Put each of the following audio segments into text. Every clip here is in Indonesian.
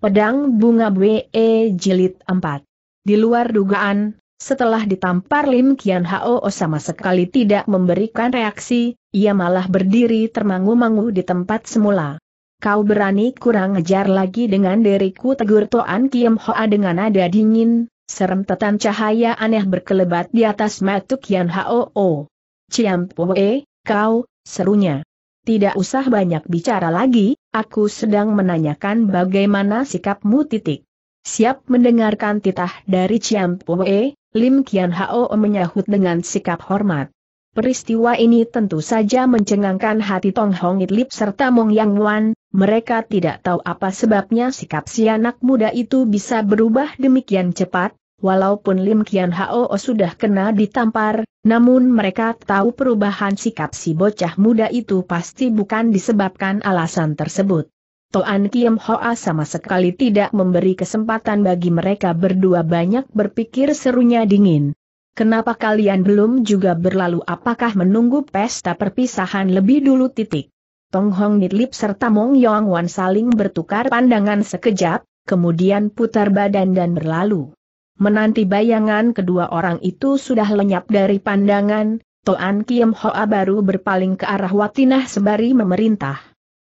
Pedang Bunga We e Jilid 4. Di luar dugaan, setelah ditampar Lim Kian Hao sama sekali tidak memberikan reaksi, ia malah berdiri termangu-mangu di tempat semula. Kau berani kurang ngejar lagi dengan diriku tegur Toan Kiam Hoa dengan nada dingin, Serem tetan cahaya aneh berkelebat di atas matuk Kian Hao. Ciam Pue, kau, serunya. Tidak usah banyak bicara lagi, aku sedang menanyakan bagaimana sikapmu titik. Siap mendengarkan titah dari Chiam Pue, Lim Kian Hao menyahut dengan sikap hormat. Peristiwa ini tentu saja mencengangkan hati Tong Hong It Lip serta Mong Yang Wan, mereka tidak tahu apa sebabnya sikap si anak muda itu bisa berubah demikian cepat, Walaupun Lim Kian Hao sudah kena ditampar, namun mereka tahu perubahan sikap si bocah muda itu pasti bukan disebabkan alasan tersebut. Toan Kiam Hoa sama sekali tidak memberi kesempatan bagi mereka berdua banyak berpikir serunya dingin. Kenapa kalian belum juga berlalu apakah menunggu pesta perpisahan lebih dulu titik? Tong Hong Nitlip serta Mong Yong Wan saling bertukar pandangan sekejap, kemudian putar badan dan berlalu. Menanti bayangan kedua orang itu sudah lenyap dari pandangan, Toan Kiem Hoa baru berpaling ke arah Watinah sembari memerintah.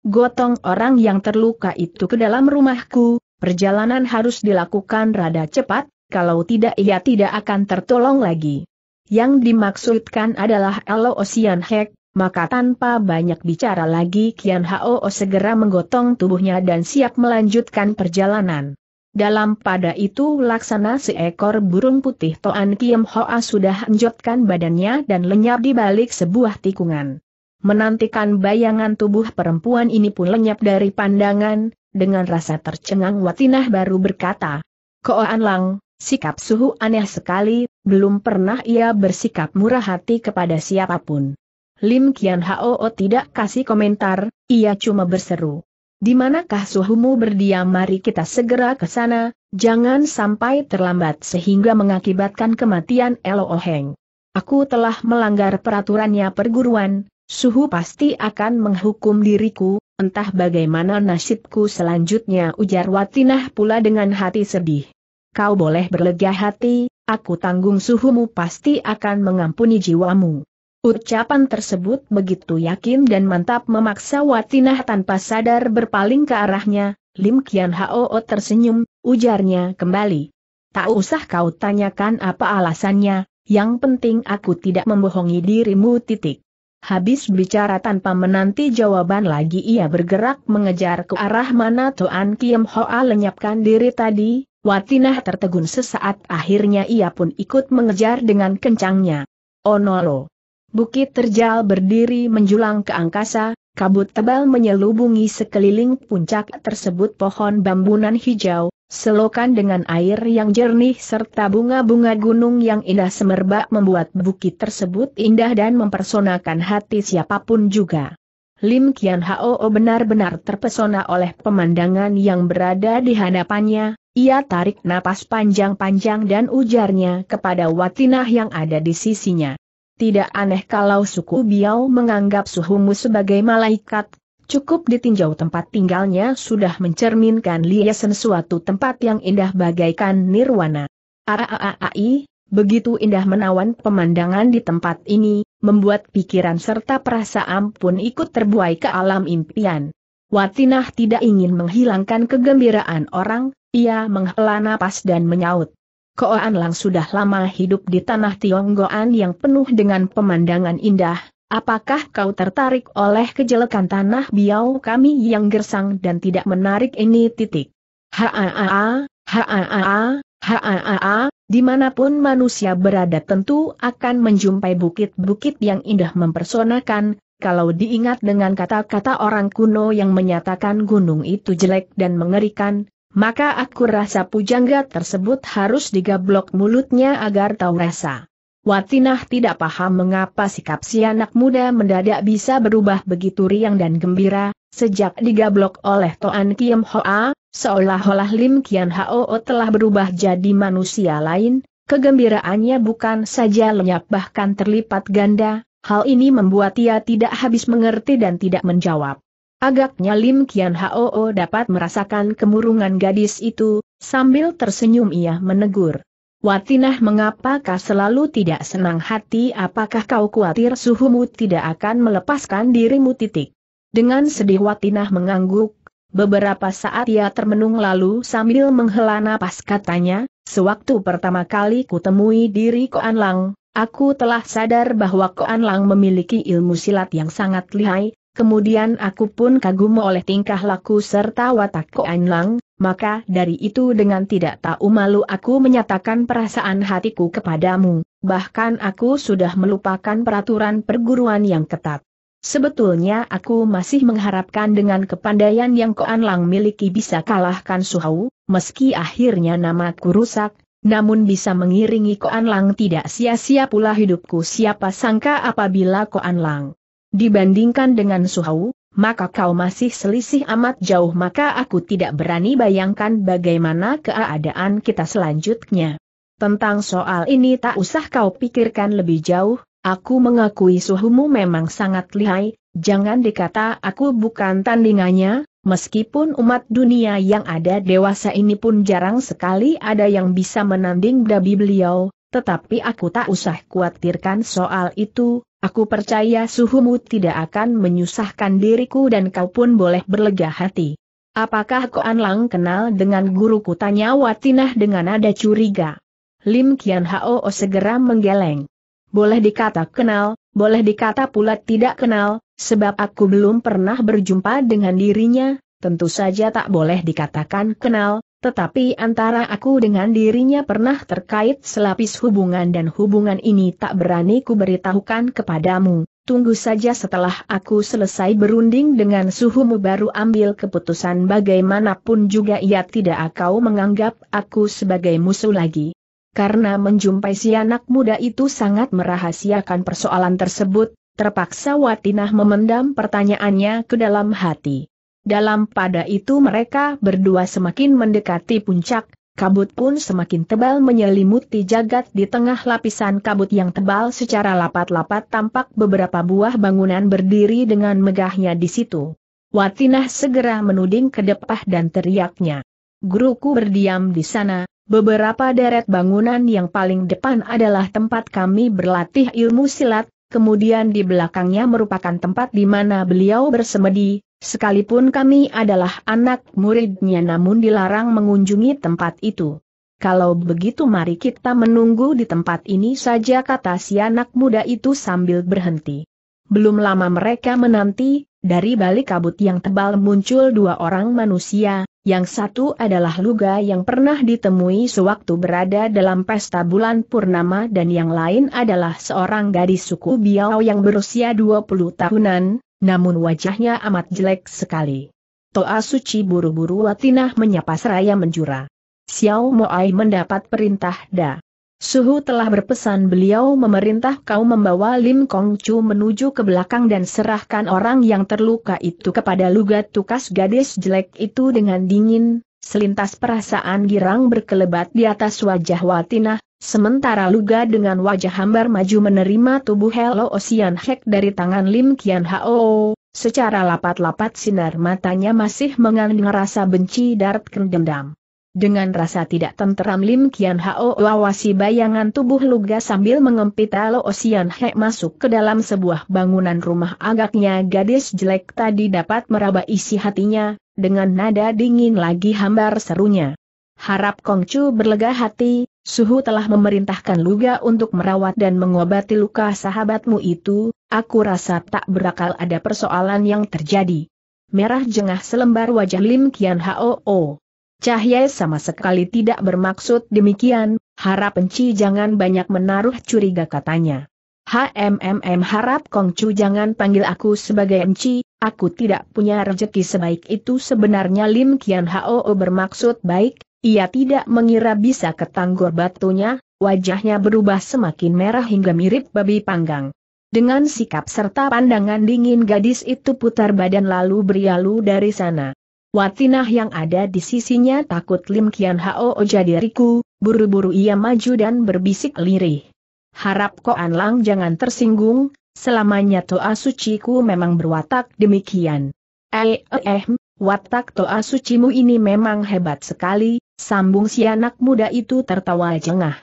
Gotong orang yang terluka itu ke dalam rumahku, perjalanan harus dilakukan rada cepat, kalau tidak ia tidak akan tertolong lagi. Yang dimaksudkan adalah Elo Osian Hek, maka tanpa banyak bicara lagi Kian Hao segera menggotong tubuhnya dan siap melanjutkan perjalanan. Dalam pada itu laksana seekor burung putih Toan Kiem Hoa sudah enjotkan badannya dan lenyap di balik sebuah tikungan. Menantikan bayangan tubuh perempuan ini pun lenyap dari pandangan, dengan rasa tercengang Watinah baru berkata, Koan Lang, sikap suhu aneh sekali, belum pernah ia bersikap murah hati kepada siapapun. Lim Kian Hao tidak kasih komentar, ia cuma berseru. Di manakah suhumu berdiam mari kita segera ke sana, jangan sampai terlambat sehingga mengakibatkan kematian Elo Oheng. Aku telah melanggar peraturannya perguruan, suhu pasti akan menghukum diriku, entah bagaimana nasibku selanjutnya ujar Watinah pula dengan hati sedih. Kau boleh berlega hati, aku tanggung suhumu pasti akan mengampuni jiwamu. Ucapan tersebut begitu yakin dan mantap memaksa Watinah tanpa sadar berpaling ke arahnya, Lim Kian Hao tersenyum, ujarnya kembali. Tak usah kau tanyakan apa alasannya, yang penting aku tidak membohongi dirimu titik. Habis bicara tanpa menanti jawaban lagi ia bergerak mengejar ke arah mana Tuan Kiem Hoa lenyapkan diri tadi, Watinah tertegun sesaat akhirnya ia pun ikut mengejar dengan kencangnya. Onolo. Oh Bukit terjal berdiri menjulang ke angkasa, kabut tebal menyelubungi sekeliling puncak tersebut pohon bambunan hijau, selokan dengan air yang jernih serta bunga-bunga gunung yang indah semerbak membuat bukit tersebut indah dan mempersonakan hati siapapun juga. Lim Kian Hao benar-benar terpesona oleh pemandangan yang berada di hadapannya, ia tarik napas panjang-panjang dan ujarnya kepada Watinah yang ada di sisinya. Tidak aneh kalau suku Biao menganggap suhumu sebagai malaikat, cukup ditinjau tempat tinggalnya sudah mencerminkan liasan suatu tempat yang indah bagaikan nirwana. Aaai, begitu indah menawan pemandangan di tempat ini, membuat pikiran serta perasaan pun ikut terbuai ke alam impian. Watinah tidak ingin menghilangkan kegembiraan orang, ia menghela napas dan menyaut. Koan Lang sudah lama hidup di tanah Tionggoan yang penuh dengan pemandangan indah, apakah kau tertarik oleh kejelekan tanah biau kami yang gersang dan tidak menarik ini titik? Haa, haa, haa, dimanapun manusia berada tentu akan menjumpai bukit-bukit yang indah mempersonakan, kalau diingat dengan kata-kata orang kuno yang menyatakan gunung itu jelek dan mengerikan, maka aku rasa pujangga tersebut harus digablok mulutnya agar tahu rasa. Watinah tidak paham mengapa sikap si anak muda mendadak bisa berubah begitu riang dan gembira, sejak digablok oleh Toan Kiem Hoa, seolah-olah Lim Kian Hao telah berubah jadi manusia lain, kegembiraannya bukan saja lenyap bahkan terlipat ganda, hal ini membuat ia tidak habis mengerti dan tidak menjawab. Agaknya Lim Kian Hoo dapat merasakan kemurungan gadis itu, sambil tersenyum ia menegur. Watinah mengapakah selalu tidak senang hati apakah kau khawatir suhumu tidak akan melepaskan dirimu titik. Dengan sedih Watinah mengangguk, beberapa saat ia termenung lalu sambil menghela napas katanya, sewaktu pertama kali kutemui diri Koan Lang, aku telah sadar bahwa Koan Lang memiliki ilmu silat yang sangat lihai, kemudian aku pun kagum oleh tingkah laku serta watak Ko Lang, maka dari itu dengan tidak tahu malu aku menyatakan perasaan hatiku kepadamu, bahkan aku sudah melupakan peraturan perguruan yang ketat. Sebetulnya aku masih mengharapkan dengan kepandaian yang Koan Lang miliki bisa kalahkan Suhau, meski akhirnya nama namaku rusak, namun bisa mengiringi Koan Lang tidak sia-sia pula hidupku siapa sangka apabila Koan Lang Dibandingkan dengan Suhau, maka kau masih selisih amat jauh maka aku tidak berani bayangkan bagaimana keadaan kita selanjutnya. Tentang soal ini tak usah kau pikirkan lebih jauh, aku mengakui suhumu memang sangat lihai, jangan dikata aku bukan tandingannya, meskipun umat dunia yang ada dewasa ini pun jarang sekali ada yang bisa menanding dabi beliau, tetapi aku tak usah khawatirkan soal itu, Aku percaya suhumu tidak akan menyusahkan diriku dan kau pun boleh berlega hati. Apakah Koan Lang kenal dengan guruku? Tanya Watinah dengan nada curiga. Lim Kian Hao segera menggeleng. Boleh dikata kenal, boleh dikata pula tidak kenal, sebab aku belum pernah berjumpa dengan dirinya, tentu saja tak boleh dikatakan kenal, tetapi antara aku dengan dirinya pernah terkait selapis hubungan dan hubungan ini tak berani kuberitahukan kepadamu. Tunggu saja setelah aku selesai berunding dengan suhumu baru ambil keputusan bagaimanapun juga ia tidak akan menganggap aku sebagai musuh lagi. Karena menjumpai si anak muda itu sangat merahasiakan persoalan tersebut, Terpaksa Watinah memendam pertanyaannya ke dalam hati. Dalam pada itu mereka berdua semakin mendekati puncak, kabut pun semakin tebal menyelimuti jagat di tengah lapisan kabut yang tebal secara lapat-lapat tampak beberapa buah bangunan berdiri dengan megahnya di situ. Watinah segera menuding ke depah dan teriaknya. Guruku berdiam di sana, beberapa deret bangunan yang paling depan adalah tempat kami berlatih ilmu silat, kemudian di belakangnya merupakan tempat di mana beliau bersemedi, Sekalipun kami adalah anak muridnya namun dilarang mengunjungi tempat itu. Kalau begitu mari kita menunggu di tempat ini saja kata si anak muda itu sambil berhenti. Belum lama mereka menanti, dari balik kabut yang tebal muncul dua orang manusia, yang satu adalah Luga yang pernah ditemui sewaktu berada dalam pesta bulan Purnama dan yang lain adalah seorang gadis suku Biao yang berusia 20 tahunan, namun wajahnya amat jelek sekali. Toa Suci buru-buru Watinah menyapa seraya menjura. Xiao Moai mendapat perintah Da. Suhu telah berpesan beliau memerintah kau membawa Lim Kong Chu menuju ke belakang dan serahkan orang yang terluka itu kepada Lugat Tukas gadis jelek itu dengan dingin, selintas perasaan girang berkelebat di atas wajah Watinah, Sementara Luga dengan wajah hambar maju menerima tubuh Hello Ocean Hek dari tangan Lim Kian Hao, secara lapat-lapat sinar matanya masih mengandung rasa benci darat kendendam. Dengan rasa tidak tenteram Lim Kian Hao awasi bayangan tubuh Luga sambil mengempit Hello Ocean Heck masuk ke dalam sebuah bangunan rumah agaknya gadis jelek tadi dapat meraba isi hatinya, dengan nada dingin lagi hambar serunya. Harap Kongcu berlega hati, Suhu telah memerintahkan Luga untuk merawat dan mengobati luka sahabatmu itu, aku rasa tak berakal ada persoalan yang terjadi. Merah jengah selembar wajah Lim Kian Hoo. Cahaya sama sekali tidak bermaksud demikian, harap Enci jangan banyak menaruh curiga katanya. HMMM harap Kongcu jangan panggil aku sebagai Enci, aku tidak punya rezeki sebaik itu sebenarnya Lim Kian Hoo bermaksud baik, ia tidak mengira bisa ketanggor batunya, wajahnya berubah semakin merah hingga mirip babi panggang. Dengan sikap serta pandangan dingin gadis itu putar badan lalu berialu dari sana. Watinah yang ada di sisinya takut Lim Kian Hao jadi riku, buru-buru ia maju dan berbisik lirih. Harap An Lang jangan tersinggung, selamanya Toa Suciku memang berwatak demikian. Eh, eh, eh hmm. Watak Toa Sucimu ini memang hebat sekali, sambung si anak muda itu tertawa jengah.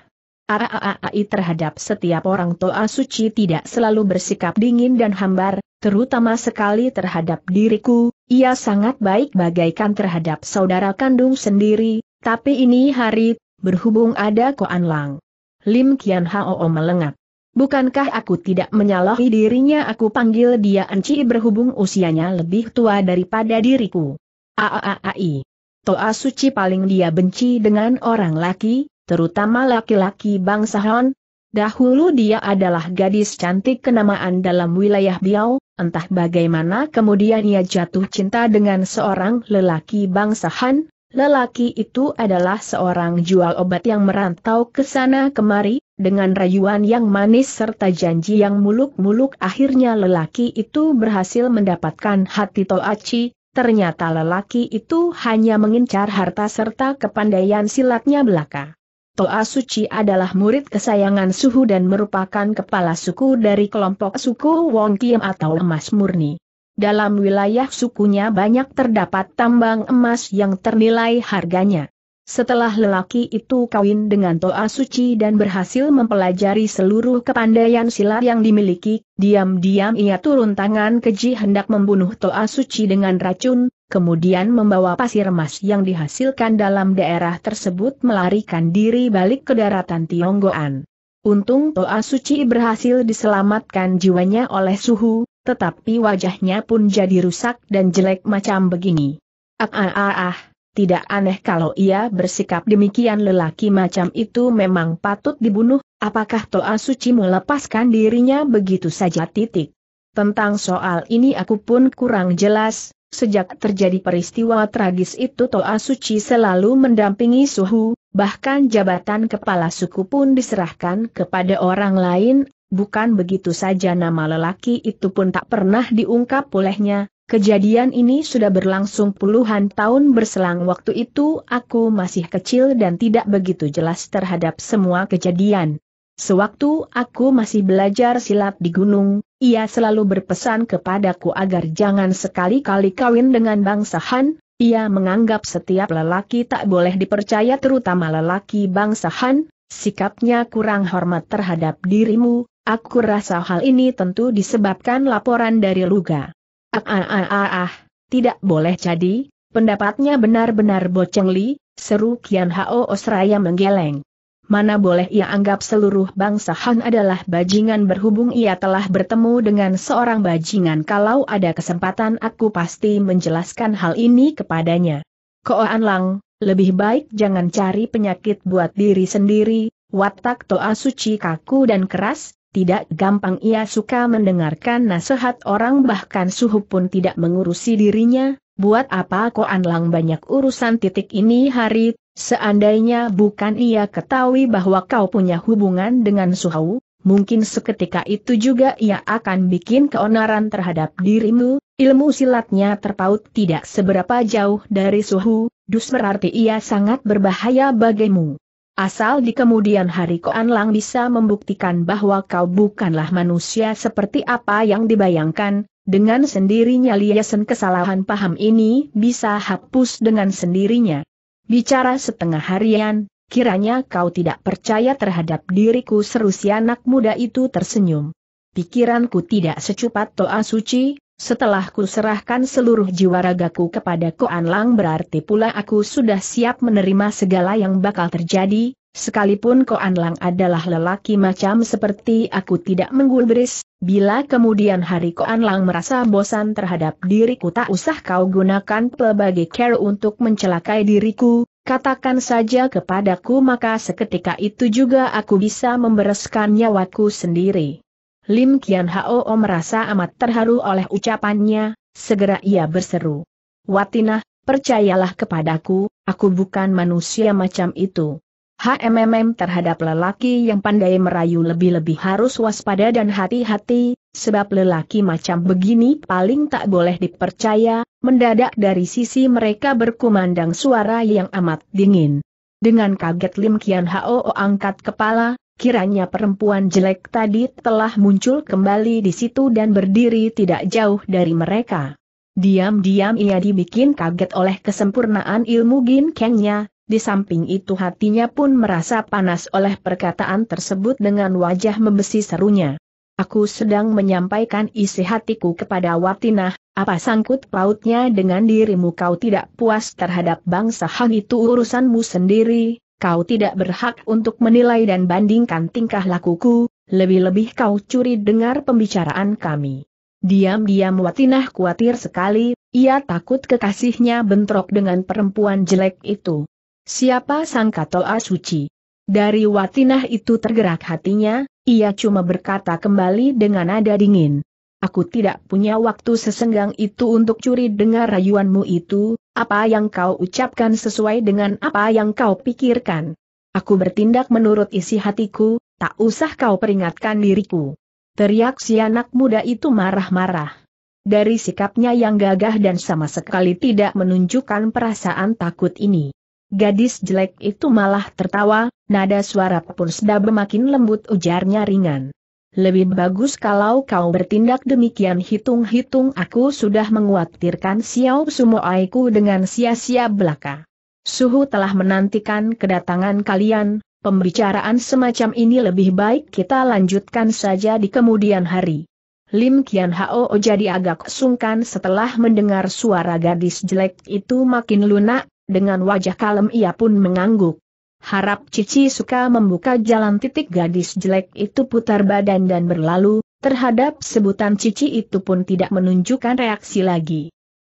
AAI terhadap setiap orang Toa Suci tidak selalu bersikap dingin dan hambar, terutama sekali terhadap diriku, ia sangat baik bagaikan terhadap saudara kandung sendiri, tapi ini hari, berhubung ada Koan Lang. Lim Kian Hao melengat. Bukankah aku tidak menyalahi dirinya aku panggil dia Enci berhubung usianya lebih tua daripada diriku. Aaai. Toa suci paling dia benci dengan orang laki, terutama laki-laki bangsa Hon. Dahulu dia adalah gadis cantik kenamaan dalam wilayah Biau, entah bagaimana kemudian ia jatuh cinta dengan seorang lelaki bangsa Han, lelaki itu adalah seorang jual obat yang merantau ke sana kemari, dengan rayuan yang manis serta janji yang muluk-muluk akhirnya lelaki itu berhasil mendapatkan hati Toachi, ternyata lelaki itu hanya mengincar harta serta kepandaian silatnya belaka. Toa Suci adalah murid kesayangan Suhu dan merupakan kepala suku dari kelompok suku Wong Kiem atau emas murni. Dalam wilayah sukunya banyak terdapat tambang emas yang ternilai harganya. Setelah lelaki itu kawin dengan Toa Suci dan berhasil mempelajari seluruh kepandaian silat yang dimiliki, diam-diam ia turun tangan keji hendak membunuh Toa Suci dengan racun, kemudian membawa pasir emas yang dihasilkan dalam daerah tersebut melarikan diri balik ke daratan Tionggoan. Untung Toa Suci berhasil diselamatkan jiwanya oleh suhu, tetapi wajahnya pun jadi rusak dan jelek macam begini. Ah ah ah ah tidak aneh kalau ia bersikap demikian lelaki macam itu memang patut dibunuh, apakah Toa Suci melepaskan dirinya begitu saja titik. Tentang soal ini aku pun kurang jelas, Sejak terjadi peristiwa tragis itu Toa Suci selalu mendampingi Suhu, bahkan jabatan kepala suku pun diserahkan kepada orang lain, bukan begitu saja nama lelaki itu pun tak pernah diungkap olehnya, Kejadian ini sudah berlangsung puluhan tahun berselang waktu itu aku masih kecil dan tidak begitu jelas terhadap semua kejadian. Sewaktu aku masih belajar silat di gunung, ia selalu berpesan kepadaku agar jangan sekali-kali kawin dengan bangsa Han, ia menganggap setiap lelaki tak boleh dipercaya terutama lelaki bangsa Han, sikapnya kurang hormat terhadap dirimu, aku rasa hal ini tentu disebabkan laporan dari Luga. Ah, ah ah ah ah tidak boleh jadi, pendapatnya benar-benar boceng li, seru Kian Hao Osraya menggeleng. Mana boleh ia anggap seluruh bangsa Han adalah bajingan berhubung ia telah bertemu dengan seorang bajingan kalau ada kesempatan aku pasti menjelaskan hal ini kepadanya. Koan Lang, lebih baik jangan cari penyakit buat diri sendiri, watak Toa suci kaku dan keras, tidak gampang ia suka mendengarkan nasihat orang bahkan suhu pun tidak mengurusi dirinya, buat apa koan lang banyak urusan titik ini hari, seandainya bukan ia ketahui bahwa kau punya hubungan dengan suhu, mungkin seketika itu juga ia akan bikin keonaran terhadap dirimu, ilmu silatnya terpaut tidak seberapa jauh dari suhu, dus berarti ia sangat berbahaya bagimu. Asal di kemudian hari Koan Lang bisa membuktikan bahwa kau bukanlah manusia seperti apa yang dibayangkan, dengan sendirinya liasan kesalahan paham ini bisa hapus dengan sendirinya. Bicara setengah harian, kiranya kau tidak percaya terhadap diriku seru si anak muda itu tersenyum. Pikiranku tidak secupat toa suci, setelah ku serahkan seluruh jiwa ragaku kepada Koan Lang berarti pula aku sudah siap menerima segala yang bakal terjadi, sekalipun Koan Lang adalah lelaki macam seperti aku tidak menggulbris, bila kemudian hari Koan Lang merasa bosan terhadap diriku tak usah kau gunakan pelbagai care untuk mencelakai diriku, katakan saja kepadaku maka seketika itu juga aku bisa membereskan nyawaku sendiri. Lim Kian Hao merasa amat terharu oleh ucapannya, segera ia berseru. Watinah, percayalah kepadaku, aku bukan manusia macam itu. HMMM terhadap lelaki yang pandai merayu lebih-lebih harus waspada dan hati-hati, sebab lelaki macam begini paling tak boleh dipercaya, mendadak dari sisi mereka berkumandang suara yang amat dingin. Dengan kaget Lim Kian Hao angkat kepala, Kiranya perempuan jelek tadi telah muncul kembali di situ dan berdiri tidak jauh dari mereka. Diam-diam ia dibikin kaget oleh kesempurnaan ilmu Gin Kengnya, di samping itu hatinya pun merasa panas oleh perkataan tersebut dengan wajah membesi serunya. Aku sedang menyampaikan isi hatiku kepada Watinah, apa sangkut pautnya dengan dirimu kau tidak puas terhadap bangsa Hang itu urusanmu sendiri, kau tidak berhak untuk menilai dan bandingkan tingkah lakuku, lebih-lebih kau curi dengar pembicaraan kami. Diam-diam Watinah khawatir sekali, ia takut kekasihnya bentrok dengan perempuan jelek itu. Siapa sangka Toa Suci? Dari Watinah itu tergerak hatinya, ia cuma berkata kembali dengan nada dingin. Aku tidak punya waktu sesenggang itu untuk curi dengar rayuanmu itu, apa yang kau ucapkan sesuai dengan apa yang kau pikirkan. Aku bertindak menurut isi hatiku, tak usah kau peringatkan diriku. Teriak si anak muda itu marah-marah. Dari sikapnya yang gagah dan sama sekali tidak menunjukkan perasaan takut ini. Gadis jelek itu malah tertawa, nada suara pun sudah makin lembut ujarnya ringan. Lebih bagus kalau kau bertindak demikian hitung-hitung aku sudah menguatirkan Xiao Sumoaiku dengan sia-sia belaka. Suhu telah menantikan kedatangan kalian, pembicaraan semacam ini lebih baik kita lanjutkan saja di kemudian hari. Lim Kian Hao jadi agak sungkan setelah mendengar suara gadis jelek itu makin lunak, dengan wajah kalem ia pun mengangguk. Harap Cici suka membuka jalan titik gadis jelek itu putar badan dan berlalu, terhadap sebutan Cici itu pun tidak menunjukkan reaksi lagi.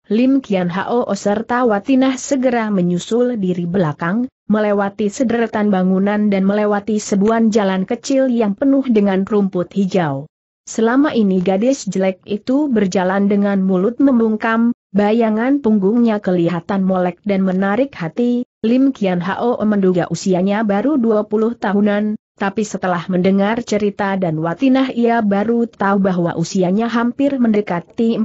Lim Kian Hao serta Watinah segera menyusul diri belakang, melewati sederetan bangunan dan melewati sebuah jalan kecil yang penuh dengan rumput hijau. Selama ini gadis jelek itu berjalan dengan mulut membungkam, bayangan punggungnya kelihatan molek dan menarik hati, Lim Kian Hao menduga usianya baru 20 tahunan, tapi setelah mendengar cerita dan watinah ia baru tahu bahwa usianya hampir mendekati 40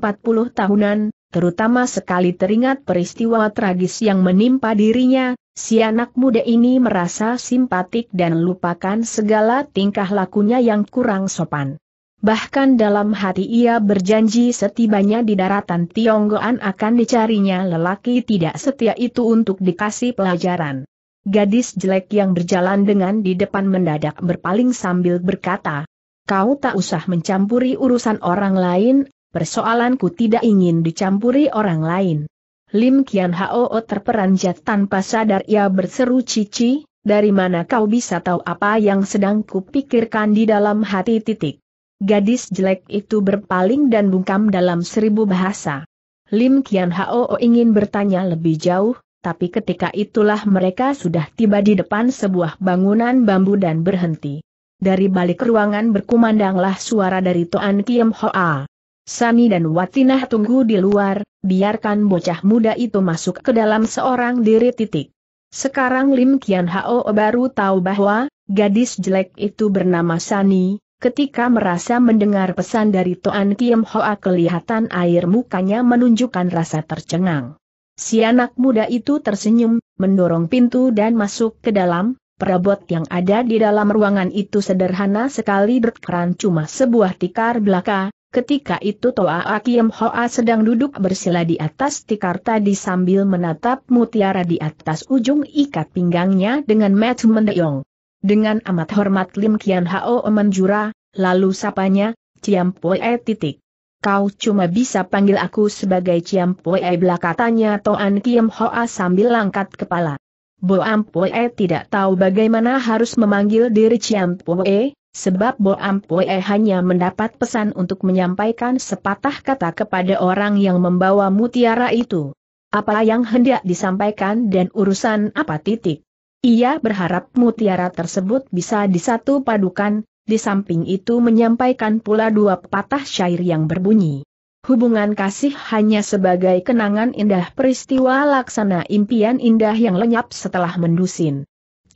tahunan, terutama sekali teringat peristiwa tragis yang menimpa dirinya, si anak muda ini merasa simpatik dan lupakan segala tingkah lakunya yang kurang sopan. Bahkan dalam hati ia berjanji setibanya di daratan Tionggoan akan dicarinya lelaki tidak setia itu untuk dikasih pelajaran. Gadis jelek yang berjalan dengan di depan mendadak berpaling sambil berkata, Kau tak usah mencampuri urusan orang lain, persoalanku tidak ingin dicampuri orang lain. Lim Kian Hao terperanjat tanpa sadar ia berseru cici, dari mana kau bisa tahu apa yang sedang kupikirkan di dalam hati titik. Gadis jelek itu berpaling dan bungkam dalam seribu bahasa. Lim Kian Hao ingin bertanya lebih jauh, tapi ketika itulah mereka sudah tiba di depan sebuah bangunan bambu dan berhenti. Dari balik ruangan berkumandanglah suara dari Toan Kiem Hoa. Sani dan Watinah tunggu di luar, biarkan bocah muda itu masuk ke dalam seorang diri titik. Sekarang Lim Kian Hao baru tahu bahwa, gadis jelek itu bernama Sani, Ketika merasa mendengar pesan dari Toan Kim Hoa kelihatan air mukanya menunjukkan rasa tercengang. Si anak muda itu tersenyum, mendorong pintu dan masuk ke dalam, Perabot yang ada di dalam ruangan itu sederhana sekali berkeran cuma sebuah tikar belaka, ketika itu Toa Akiem Hoa sedang duduk bersila di atas tikar tadi sambil menatap mutiara di atas ujung ikat pinggangnya dengan Matthew mendeyong. Dengan amat hormat Lim Kian Hao menjura, lalu sapanya, Poe titik. Kau cuma bisa panggil aku sebagai Ciam Poe katanya Toan Kiam Hoa sambil angkat kepala. Boam Pue tidak tahu bagaimana harus memanggil diri Ciam Poe, sebab Boam Pue hanya mendapat pesan untuk menyampaikan sepatah kata kepada orang yang membawa mutiara itu. Apa yang hendak disampaikan dan urusan apa titik? Ia berharap mutiara tersebut bisa disatu padukan, di samping itu menyampaikan pula dua patah syair yang berbunyi. Hubungan kasih hanya sebagai kenangan indah peristiwa laksana impian indah yang lenyap setelah mendusin.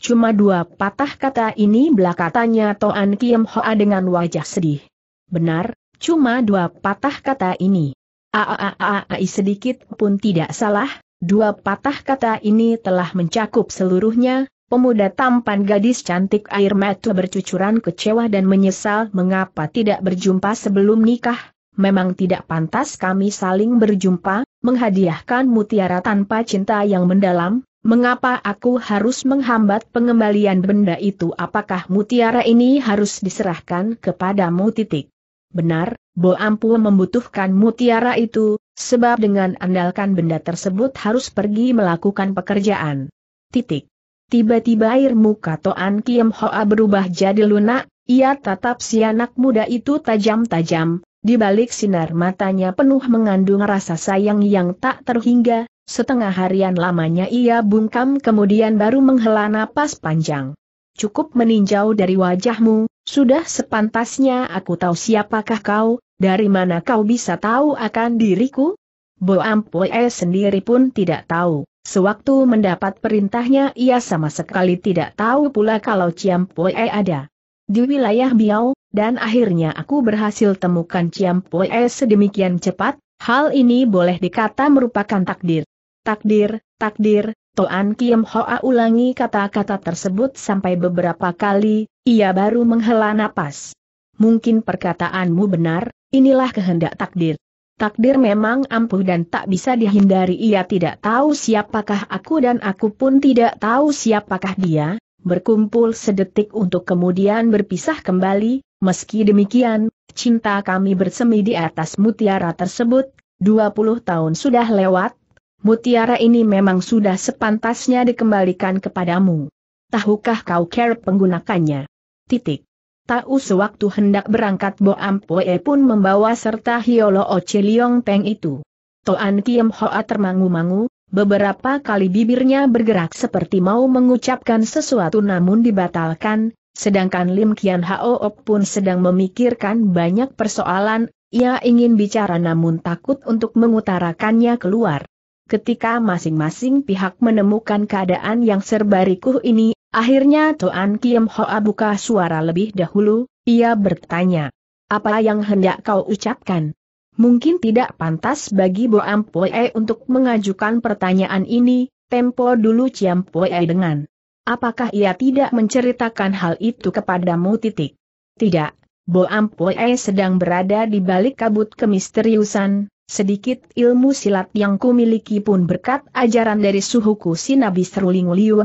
Cuma dua patah kata ini belakatanya Toan Kim Hoa dengan wajah sedih. Benar, cuma dua patah kata ini. Aaai sedikit pun tidak salah, Dua patah kata ini telah mencakup seluruhnya, pemuda tampan gadis cantik air mata bercucuran kecewa dan menyesal mengapa tidak berjumpa sebelum nikah, memang tidak pantas kami saling berjumpa, menghadiahkan mutiara tanpa cinta yang mendalam, mengapa aku harus menghambat pengembalian benda itu apakah mutiara ini harus diserahkan kepadamu titik. Benar, Bo Ampu membutuhkan mutiara itu, sebab dengan andalkan benda tersebut harus pergi melakukan pekerjaan. Titik. Tiba-tiba air muka Toan Kiem Hoa berubah jadi lunak, ia tatap si anak muda itu tajam-tajam, di balik sinar matanya penuh mengandung rasa sayang yang tak terhingga, setengah harian lamanya ia bungkam kemudian baru menghela napas panjang. Cukup meninjau dari wajahmu, sudah sepantasnya aku tahu siapakah kau, dari mana kau bisa tahu akan diriku? Bo Ampue sendiri pun tidak tahu. Sewaktu mendapat perintahnya ia sama sekali tidak tahu pula kalau Ciam Ciampue ada di wilayah Biao. dan akhirnya aku berhasil temukan Ciam Ciampue sedemikian cepat, hal ini boleh dikata merupakan takdir. Takdir, takdir, Toan Kim Hoa ulangi kata-kata tersebut sampai beberapa kali, ia baru menghela napas. Mungkin perkataanmu benar, inilah kehendak takdir. Takdir memang ampuh dan tak bisa dihindari ia tidak tahu siapakah aku dan aku pun tidak tahu siapakah dia, berkumpul sedetik untuk kemudian berpisah kembali, meski demikian, cinta kami bersemi di atas mutiara tersebut, 20 tahun sudah lewat, mutiara ini memang sudah sepantasnya dikembalikan kepadamu. Tahukah kau care penggunakannya? Titik. Tahu sewaktu hendak berangkat Bo Ampoe pun membawa serta Hiolo Oce Liong Peng itu. Toan Kiem Hoa termangu-mangu, beberapa kali bibirnya bergerak seperti mau mengucapkan sesuatu namun dibatalkan, sedangkan Lim Kian Hao pun sedang memikirkan banyak persoalan, ia ingin bicara namun takut untuk mengutarakannya keluar. Ketika masing-masing pihak menemukan keadaan yang serba rikuh ini, akhirnya Toan Kim Hoa buka suara lebih dahulu, ia bertanya. Apa yang hendak kau ucapkan? Mungkin tidak pantas bagi Bo Ampoe untuk mengajukan pertanyaan ini, tempo dulu Ciam Poe dengan. Apakah ia tidak menceritakan hal itu kepadamu titik? Tidak, Bo Ampoe sedang berada di balik kabut kemisteriusan, Sedikit ilmu silat yang kumiliki pun berkat ajaran dari suhuku Sinabi Seruling Liu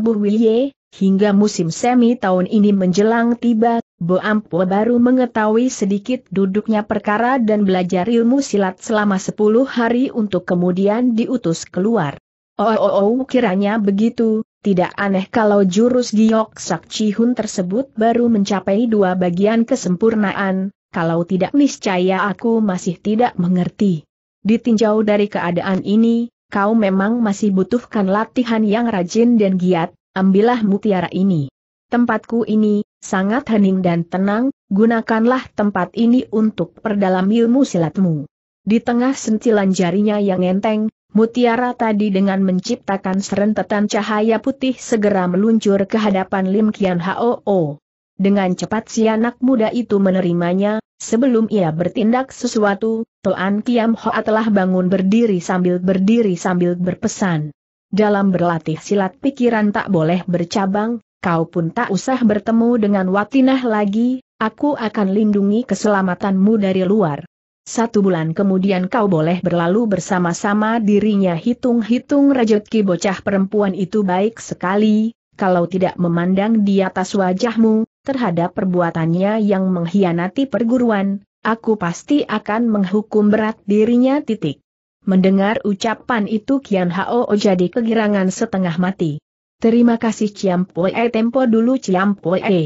hingga musim semi tahun ini menjelang tiba, Bo Ampo baru mengetahui sedikit duduknya perkara dan belajar ilmu silat selama 10 hari untuk kemudian diutus keluar. Oh, oh, oh kiranya begitu, tidak aneh kalau jurus Giok chihun tersebut baru mencapai dua bagian kesempurnaan, kalau tidak niscaya aku masih tidak mengerti. Ditinjau dari keadaan ini, kau memang masih butuhkan latihan yang rajin dan giat, ambillah mutiara ini. Tempatku ini, sangat hening dan tenang, gunakanlah tempat ini untuk perdalam ilmu silatmu. Di tengah sentilan jarinya yang enteng, Mutiara tadi dengan menciptakan serentetan cahaya putih segera meluncur ke hadapan Lim Kian Hoo. Dengan cepat si anak muda itu menerimanya, sebelum ia bertindak sesuatu, Toan Kiam Hoa telah bangun berdiri sambil berdiri sambil berpesan. Dalam berlatih silat pikiran tak boleh bercabang, kau pun tak usah bertemu dengan Watinah lagi, aku akan lindungi keselamatanmu dari luar. Satu bulan kemudian kau boleh berlalu bersama-sama dirinya hitung-hitung rejeki bocah perempuan itu baik sekali, kalau tidak memandang di atas wajahmu, terhadap perbuatannya yang mengkhianati perguruan, aku pasti akan menghukum berat dirinya titik. Mendengar ucapan itu Kian Hao jadi kegirangan setengah mati. Terima kasih Ciampoe e. tempo dulu Ciampoe. E.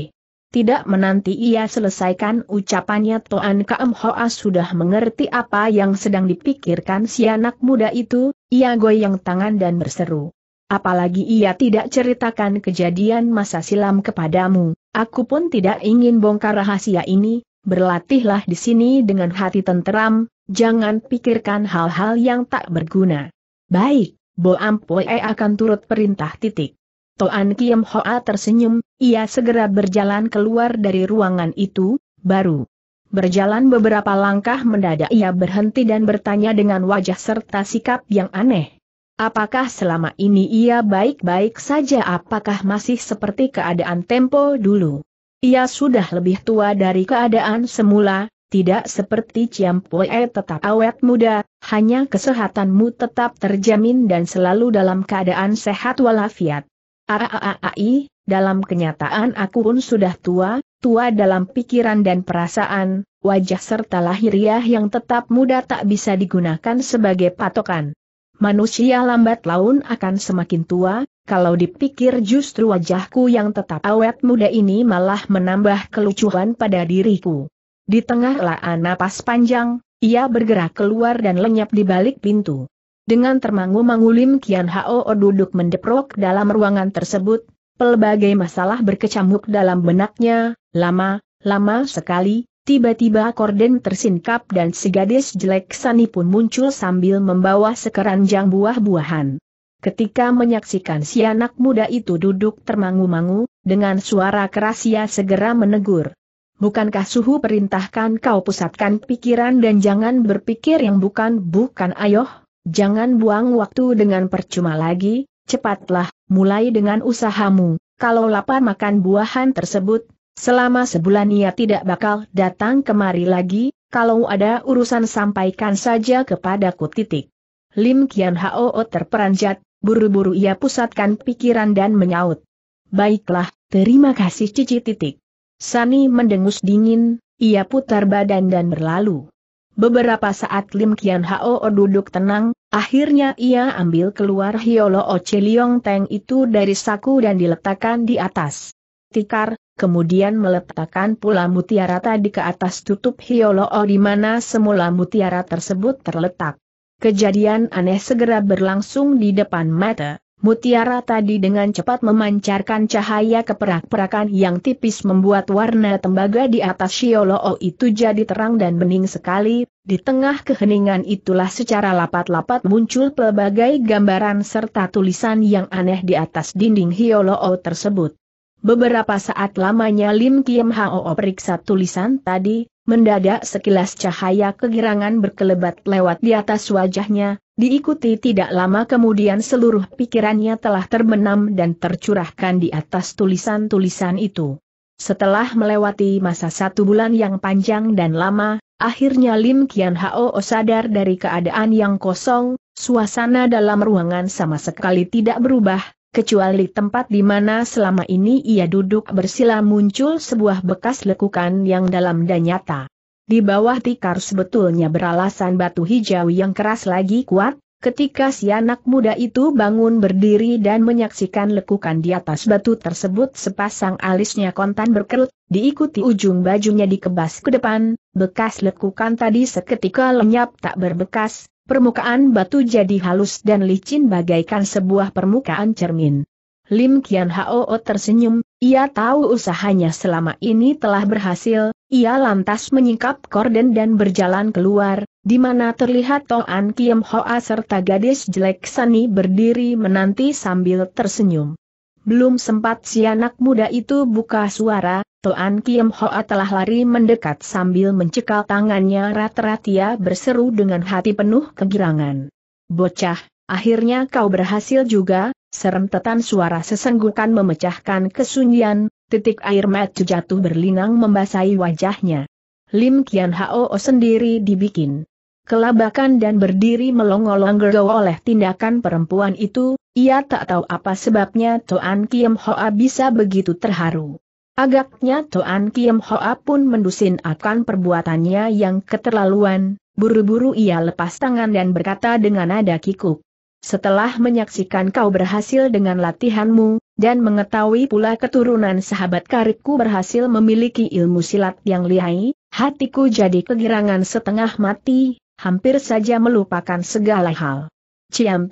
Tidak menanti ia selesaikan ucapannya Toan Kam Hoa sudah mengerti apa yang sedang dipikirkan si anak muda itu, ia goyang tangan dan berseru. Apalagi ia tidak ceritakan kejadian masa silam kepadamu, aku pun tidak ingin bongkar rahasia ini, berlatihlah di sini dengan hati tenteram, jangan pikirkan hal-hal yang tak berguna. Baik, Bo Ampoe akan turut perintah titik. Toan Kiem Hoa tersenyum, ia segera berjalan keluar dari ruangan itu, baru berjalan beberapa langkah mendadak ia berhenti dan bertanya dengan wajah serta sikap yang aneh. Apakah selama ini ia baik-baik saja apakah masih seperti keadaan tempo dulu? Ia sudah lebih tua dari keadaan semula, tidak seperti Ciampoe tetap awet muda, hanya kesehatanmu tetap terjamin dan selalu dalam keadaan sehat walafiat. Aaai, dalam kenyataan aku pun sudah tua, tua dalam pikiran dan perasaan, wajah serta lahiriah yang tetap muda tak bisa digunakan sebagai patokan. Manusia lambat laun akan semakin tua, kalau dipikir justru wajahku yang tetap awet muda ini malah menambah kelucuan pada diriku. Di tengah laan napas panjang, ia bergerak keluar dan lenyap di balik pintu. Dengan termangu-mangu Lim Kian Hao duduk mendeprok dalam ruangan tersebut, pelbagai masalah berkecamuk dalam benaknya, lama, lama sekali, Tiba-tiba korden tersingkap dan si jelek Sani pun muncul sambil membawa sekeranjang buah-buahan. Ketika menyaksikan si anak muda itu duduk termangu-mangu, dengan suara keras ia segera menegur. Bukankah suhu perintahkan kau pusatkan pikiran dan jangan berpikir yang bukan-bukan ayoh, jangan buang waktu dengan percuma lagi, cepatlah, mulai dengan usahamu, kalau lapar makan buahan tersebut, Selama sebulan ia tidak bakal datang kemari lagi, kalau ada urusan sampaikan saja kepadaku titik. Lim Kian Hao terperanjat, buru-buru ia pusatkan pikiran dan menyaut. Baiklah, terima kasih cici titik. Sani mendengus dingin, ia putar badan dan berlalu. Beberapa saat Lim Kian Hao duduk tenang, akhirnya ia ambil keluar Hiolo Oce Liong Teng itu dari saku dan diletakkan di atas. Tikar, kemudian meletakkan pula mutiara tadi ke atas tutup Hiolo di mana semula mutiara tersebut terletak. Kejadian aneh segera berlangsung di depan mata. Mutiara tadi dengan cepat memancarkan cahaya ke perak perakan yang tipis membuat warna tembaga di atas o itu jadi terang dan bening sekali, di tengah keheningan itulah secara lapat-lapat muncul pelbagai gambaran serta tulisan yang aneh di atas dinding Hioloo tersebut. Beberapa saat lamanya Lim Kiem Hao periksa tulisan tadi, mendadak sekilas cahaya kegirangan berkelebat lewat di atas wajahnya, diikuti tidak lama kemudian seluruh pikirannya telah terbenam dan tercurahkan di atas tulisan-tulisan itu. Setelah melewati masa satu bulan yang panjang dan lama, akhirnya Lim Kian Hao sadar dari keadaan yang kosong, suasana dalam ruangan sama sekali tidak berubah, kecuali tempat di mana selama ini ia duduk bersila muncul sebuah bekas lekukan yang dalam dan nyata. Di bawah tikar sebetulnya beralasan batu hijau yang keras lagi kuat, ketika si anak muda itu bangun berdiri dan menyaksikan lekukan di atas batu tersebut sepasang alisnya kontan berkerut, diikuti ujung bajunya dikebas ke depan, bekas lekukan tadi seketika lenyap tak berbekas, Permukaan batu jadi halus dan licin bagaikan sebuah permukaan cermin. Lim Kian Hao tersenyum, ia tahu usahanya selama ini telah berhasil, ia lantas menyingkap korden dan berjalan keluar, di mana terlihat Toan Kiam Hoa serta gadis jelek Sani berdiri menanti sambil tersenyum. Belum sempat si anak muda itu buka suara, Toan Kim Hoa telah lari mendekat sambil mencekal tangannya Rat ratia berseru dengan hati penuh kegirangan. Bocah, akhirnya kau berhasil juga, serentetan suara sesenggukan memecahkan kesunyian, titik air mata jatuh berlinang membasahi wajahnya. Lim Kian Hao sendiri dibikin kelabakan dan berdiri melongo-longo oleh tindakan perempuan itu, ia tak tahu apa sebabnya Toan Kiem Hoa bisa begitu terharu. Agaknya Toan Kiem Hoa pun mendusin akan perbuatannya yang keterlaluan, buru-buru ia lepas tangan dan berkata dengan nada kikuk. Setelah menyaksikan kau berhasil dengan latihanmu, dan mengetahui pula keturunan sahabat karibku berhasil memiliki ilmu silat yang lihai, hatiku jadi kegirangan setengah mati, hampir saja melupakan segala hal. Ciam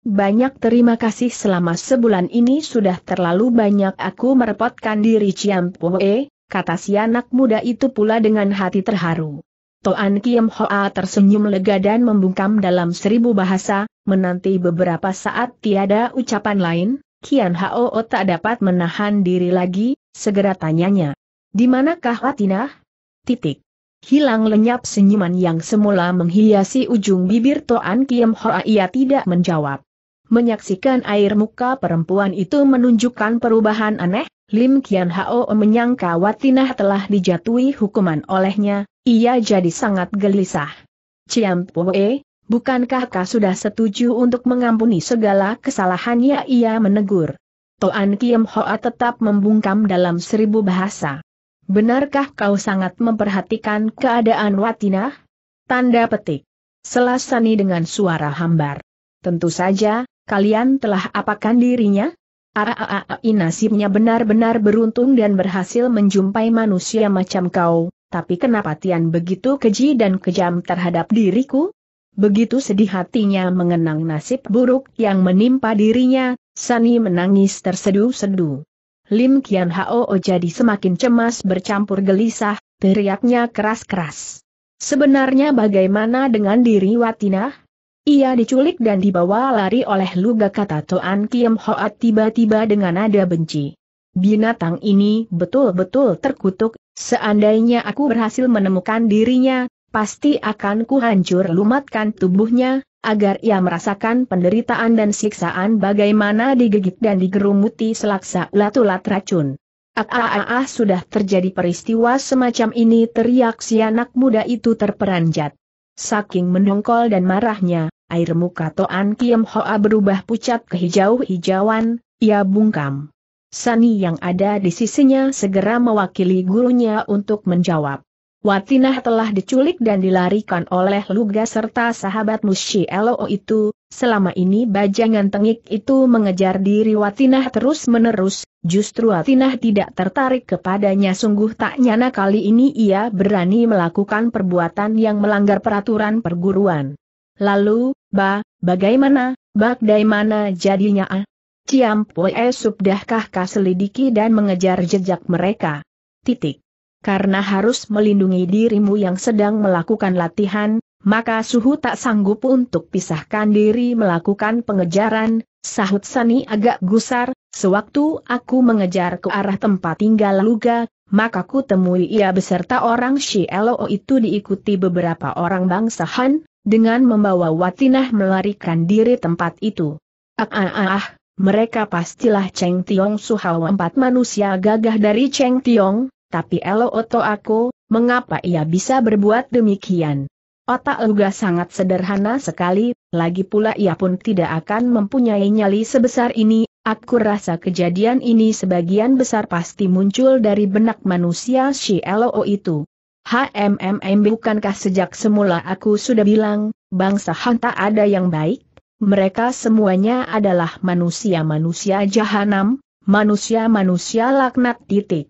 banyak terima kasih selama sebulan ini sudah terlalu banyak aku merepotkan diri Ciampoe, kata si anak muda itu pula dengan hati terharu. Toan Kiam Hoa tersenyum lega dan membungkam dalam seribu bahasa, menanti beberapa saat tiada ucapan lain, Kian Hao tak dapat menahan diri lagi, segera tanyanya. Di manakah Latina? Titik. Hilang lenyap senyuman yang semula menghiasi ujung bibir Toan Kiam Hoa ia tidak menjawab. Menyaksikan air muka perempuan itu menunjukkan perubahan aneh, Lim Kian Hao menyangka Watinah telah dijatuhi hukuman olehnya, ia jadi sangat gelisah. Ciam Poe, bukankah kau sudah setuju untuk mengampuni segala kesalahannya ia menegur. Toan Kiam Hoa tetap membungkam dalam seribu bahasa. Benarkah kau sangat memperhatikan keadaan Watinah? Tanda petik. Selasani dengan suara hambar. Tentu saja, kalian telah apakan dirinya? Aaaai nasibnya benar-benar beruntung dan berhasil menjumpai manusia macam kau, tapi kenapa Tian begitu keji dan kejam terhadap diriku? Begitu sedih hatinya mengenang nasib buruk yang menimpa dirinya, Sani menangis tersedu-sedu. Lim Kian Hao jadi semakin cemas bercampur gelisah, teriaknya keras-keras. Sebenarnya bagaimana dengan diri Watinah? Ia diculik dan dibawa lari oleh Luga kata Toan Kim Hoat tiba-tiba dengan nada benci. Binatang ini betul-betul terkutuk, seandainya aku berhasil menemukan dirinya, pasti akan kuhancur lumatkan tubuhnya, agar ia merasakan penderitaan dan siksaan bagaimana digigit dan digerumuti selaksa ulat-ulat racun. Ah, sudah terjadi peristiwa semacam ini teriak si anak muda itu terperanjat. Saking mendongkol dan marahnya, air muka Toan Kiem Hoa berubah pucat ke hijau-hijauan, ia bungkam. Sani yang ada di sisinya segera mewakili gurunya untuk menjawab. Watinah telah diculik dan dilarikan oleh Luga serta sahabat Musyi Elo itu, selama ini bajangan tengik itu mengejar diri Watinah terus-menerus, justru Watinah tidak tertarik kepadanya sungguh tak nyana kali ini ia berani melakukan perbuatan yang melanggar peraturan perguruan. Lalu, ba, bagaimana, bagaimana jadinya ah? Ciampoe subdahkah selidiki dan mengejar jejak mereka? Titik karena harus melindungi dirimu yang sedang melakukan latihan, maka Suhu tak sanggup untuk pisahkan diri melakukan pengejaran, sahut Sani agak gusar, sewaktu aku mengejar ke arah tempat tinggal Luga, maka ku temui ia beserta orang Shielo itu diikuti beberapa orang bangsa Han, dengan membawa Watinah melarikan diri tempat itu. Ah ah ah, ah mereka pastilah Cheng Tiong Suhawa empat manusia gagah dari Cheng Tiong, tapi elo oto aku, mengapa ia bisa berbuat demikian? Otak Luga sangat sederhana sekali, lagi pula ia pun tidak akan mempunyai nyali sebesar ini, aku rasa kejadian ini sebagian besar pasti muncul dari benak manusia si o itu. HMMM bukankah sejak semula aku sudah bilang, bangsa hanta ada yang baik, mereka semuanya adalah manusia-manusia jahanam, manusia-manusia laknat titik.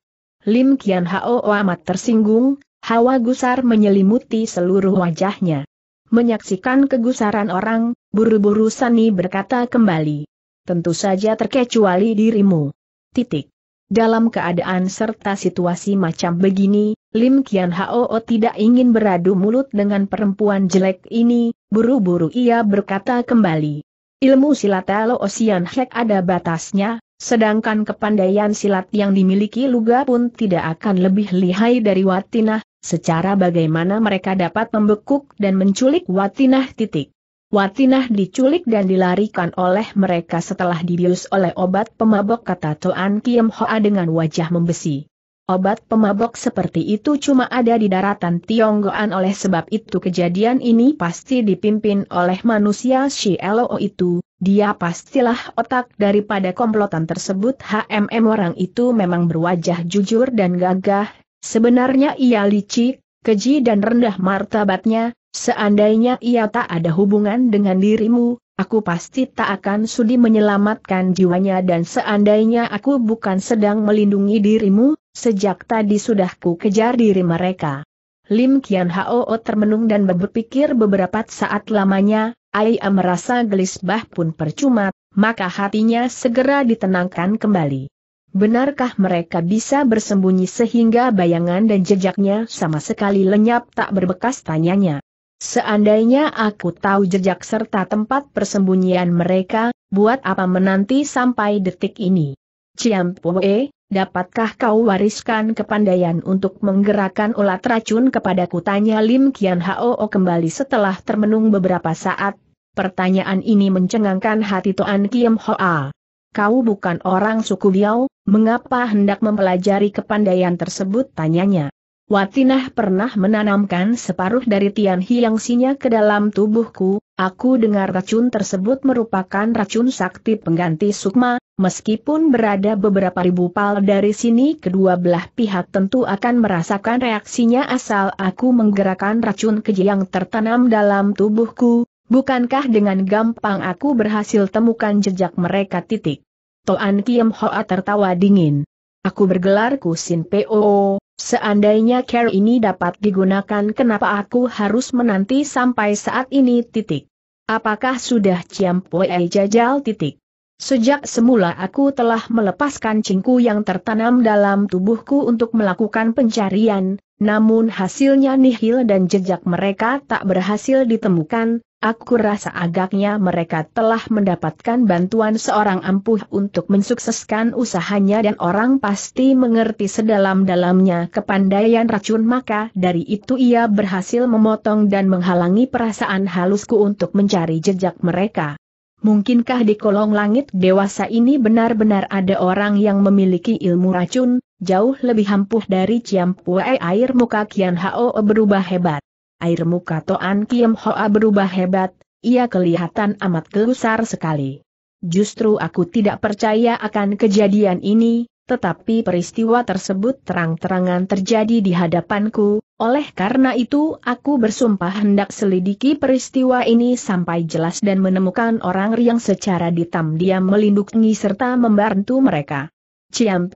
Lim Kian Hao amat tersinggung, hawa gusar menyelimuti seluruh wajahnya. Menyaksikan kegusaran orang, buru-buru Sani berkata kembali. Tentu saja terkecuali dirimu. Titik. Dalam keadaan serta situasi macam begini, Lim Kian Hao tidak ingin beradu mulut dengan perempuan jelek ini, buru-buru ia berkata kembali. Ilmu silat Lo Osian Hek ada batasnya, Sedangkan kepandaian silat yang dimiliki Luga pun tidak akan lebih lihai dari Watinah, secara bagaimana mereka dapat membekuk dan menculik Watinah titik. Watinah diculik dan dilarikan oleh mereka setelah dibius oleh obat pemabok kata Toan Kim Hoa dengan wajah membesi. Obat pemabok seperti itu cuma ada di daratan Tionggoan oleh sebab itu kejadian ini pasti dipimpin oleh manusia Shielo itu, dia pastilah otak daripada komplotan tersebut HMM orang itu memang berwajah jujur dan gagah, sebenarnya ia licik, keji dan rendah martabatnya, seandainya ia tak ada hubungan dengan dirimu, aku pasti tak akan sudi menyelamatkan jiwanya dan seandainya aku bukan sedang melindungi dirimu, sejak tadi sudah ku kejar diri mereka. Lim Kian Hao termenung dan berpikir beberapa saat lamanya, Aia merasa bah pun percuma, maka hatinya segera ditenangkan kembali. Benarkah mereka bisa bersembunyi sehingga bayangan dan jejaknya sama sekali lenyap tak berbekas tanyanya? Seandainya aku tahu jejak serta tempat persembunyian mereka, buat apa menanti sampai detik ini? Ciam Pue, dapatkah kau wariskan kepandaian untuk menggerakkan ulat racun kepada kutanya Lim Kian Hao kembali setelah termenung beberapa saat. Pertanyaan ini mencengangkan hati Toan Kiam Hoa. Kau bukan orang suku Biao, mengapa hendak mempelajari kepandaian tersebut? Tanyanya. Watinah pernah menanamkan separuh dari Tian sinya ke dalam tubuhku, aku dengar racun tersebut merupakan racun sakti pengganti sukma, meskipun berada beberapa ribu pal dari sini kedua belah pihak tentu akan merasakan reaksinya asal aku menggerakkan racun keji yang tertanam dalam tubuhku, bukankah dengan gampang aku berhasil temukan jejak mereka titik. Toan Kiem Hoa tertawa dingin. Aku bergelar Kusin P.O.O Seandainya care ini dapat digunakan kenapa aku harus menanti sampai saat ini titik. Apakah sudah Ciam Puei jajal titik. Sejak semula aku telah melepaskan cingku yang tertanam dalam tubuhku untuk melakukan pencarian, namun hasilnya nihil dan jejak mereka tak berhasil ditemukan, Aku rasa agaknya mereka telah mendapatkan bantuan seorang ampuh untuk mensukseskan usahanya dan orang pasti mengerti sedalam-dalamnya kepandaian racun maka dari itu ia berhasil memotong dan menghalangi perasaan halusku untuk mencari jejak mereka. Mungkinkah di kolong langit dewasa ini benar-benar ada orang yang memiliki ilmu racun, jauh lebih ampuh dari Ciampue air muka Kian Hao berubah hebat air muka Toan Kiem Hoa berubah hebat, ia kelihatan amat gelusar sekali. Justru aku tidak percaya akan kejadian ini, tetapi peristiwa tersebut terang-terangan terjadi di hadapanku, oleh karena itu aku bersumpah hendak selidiki peristiwa ini sampai jelas dan menemukan orang yang secara ditam-diam melindungi serta membantu mereka. Ciam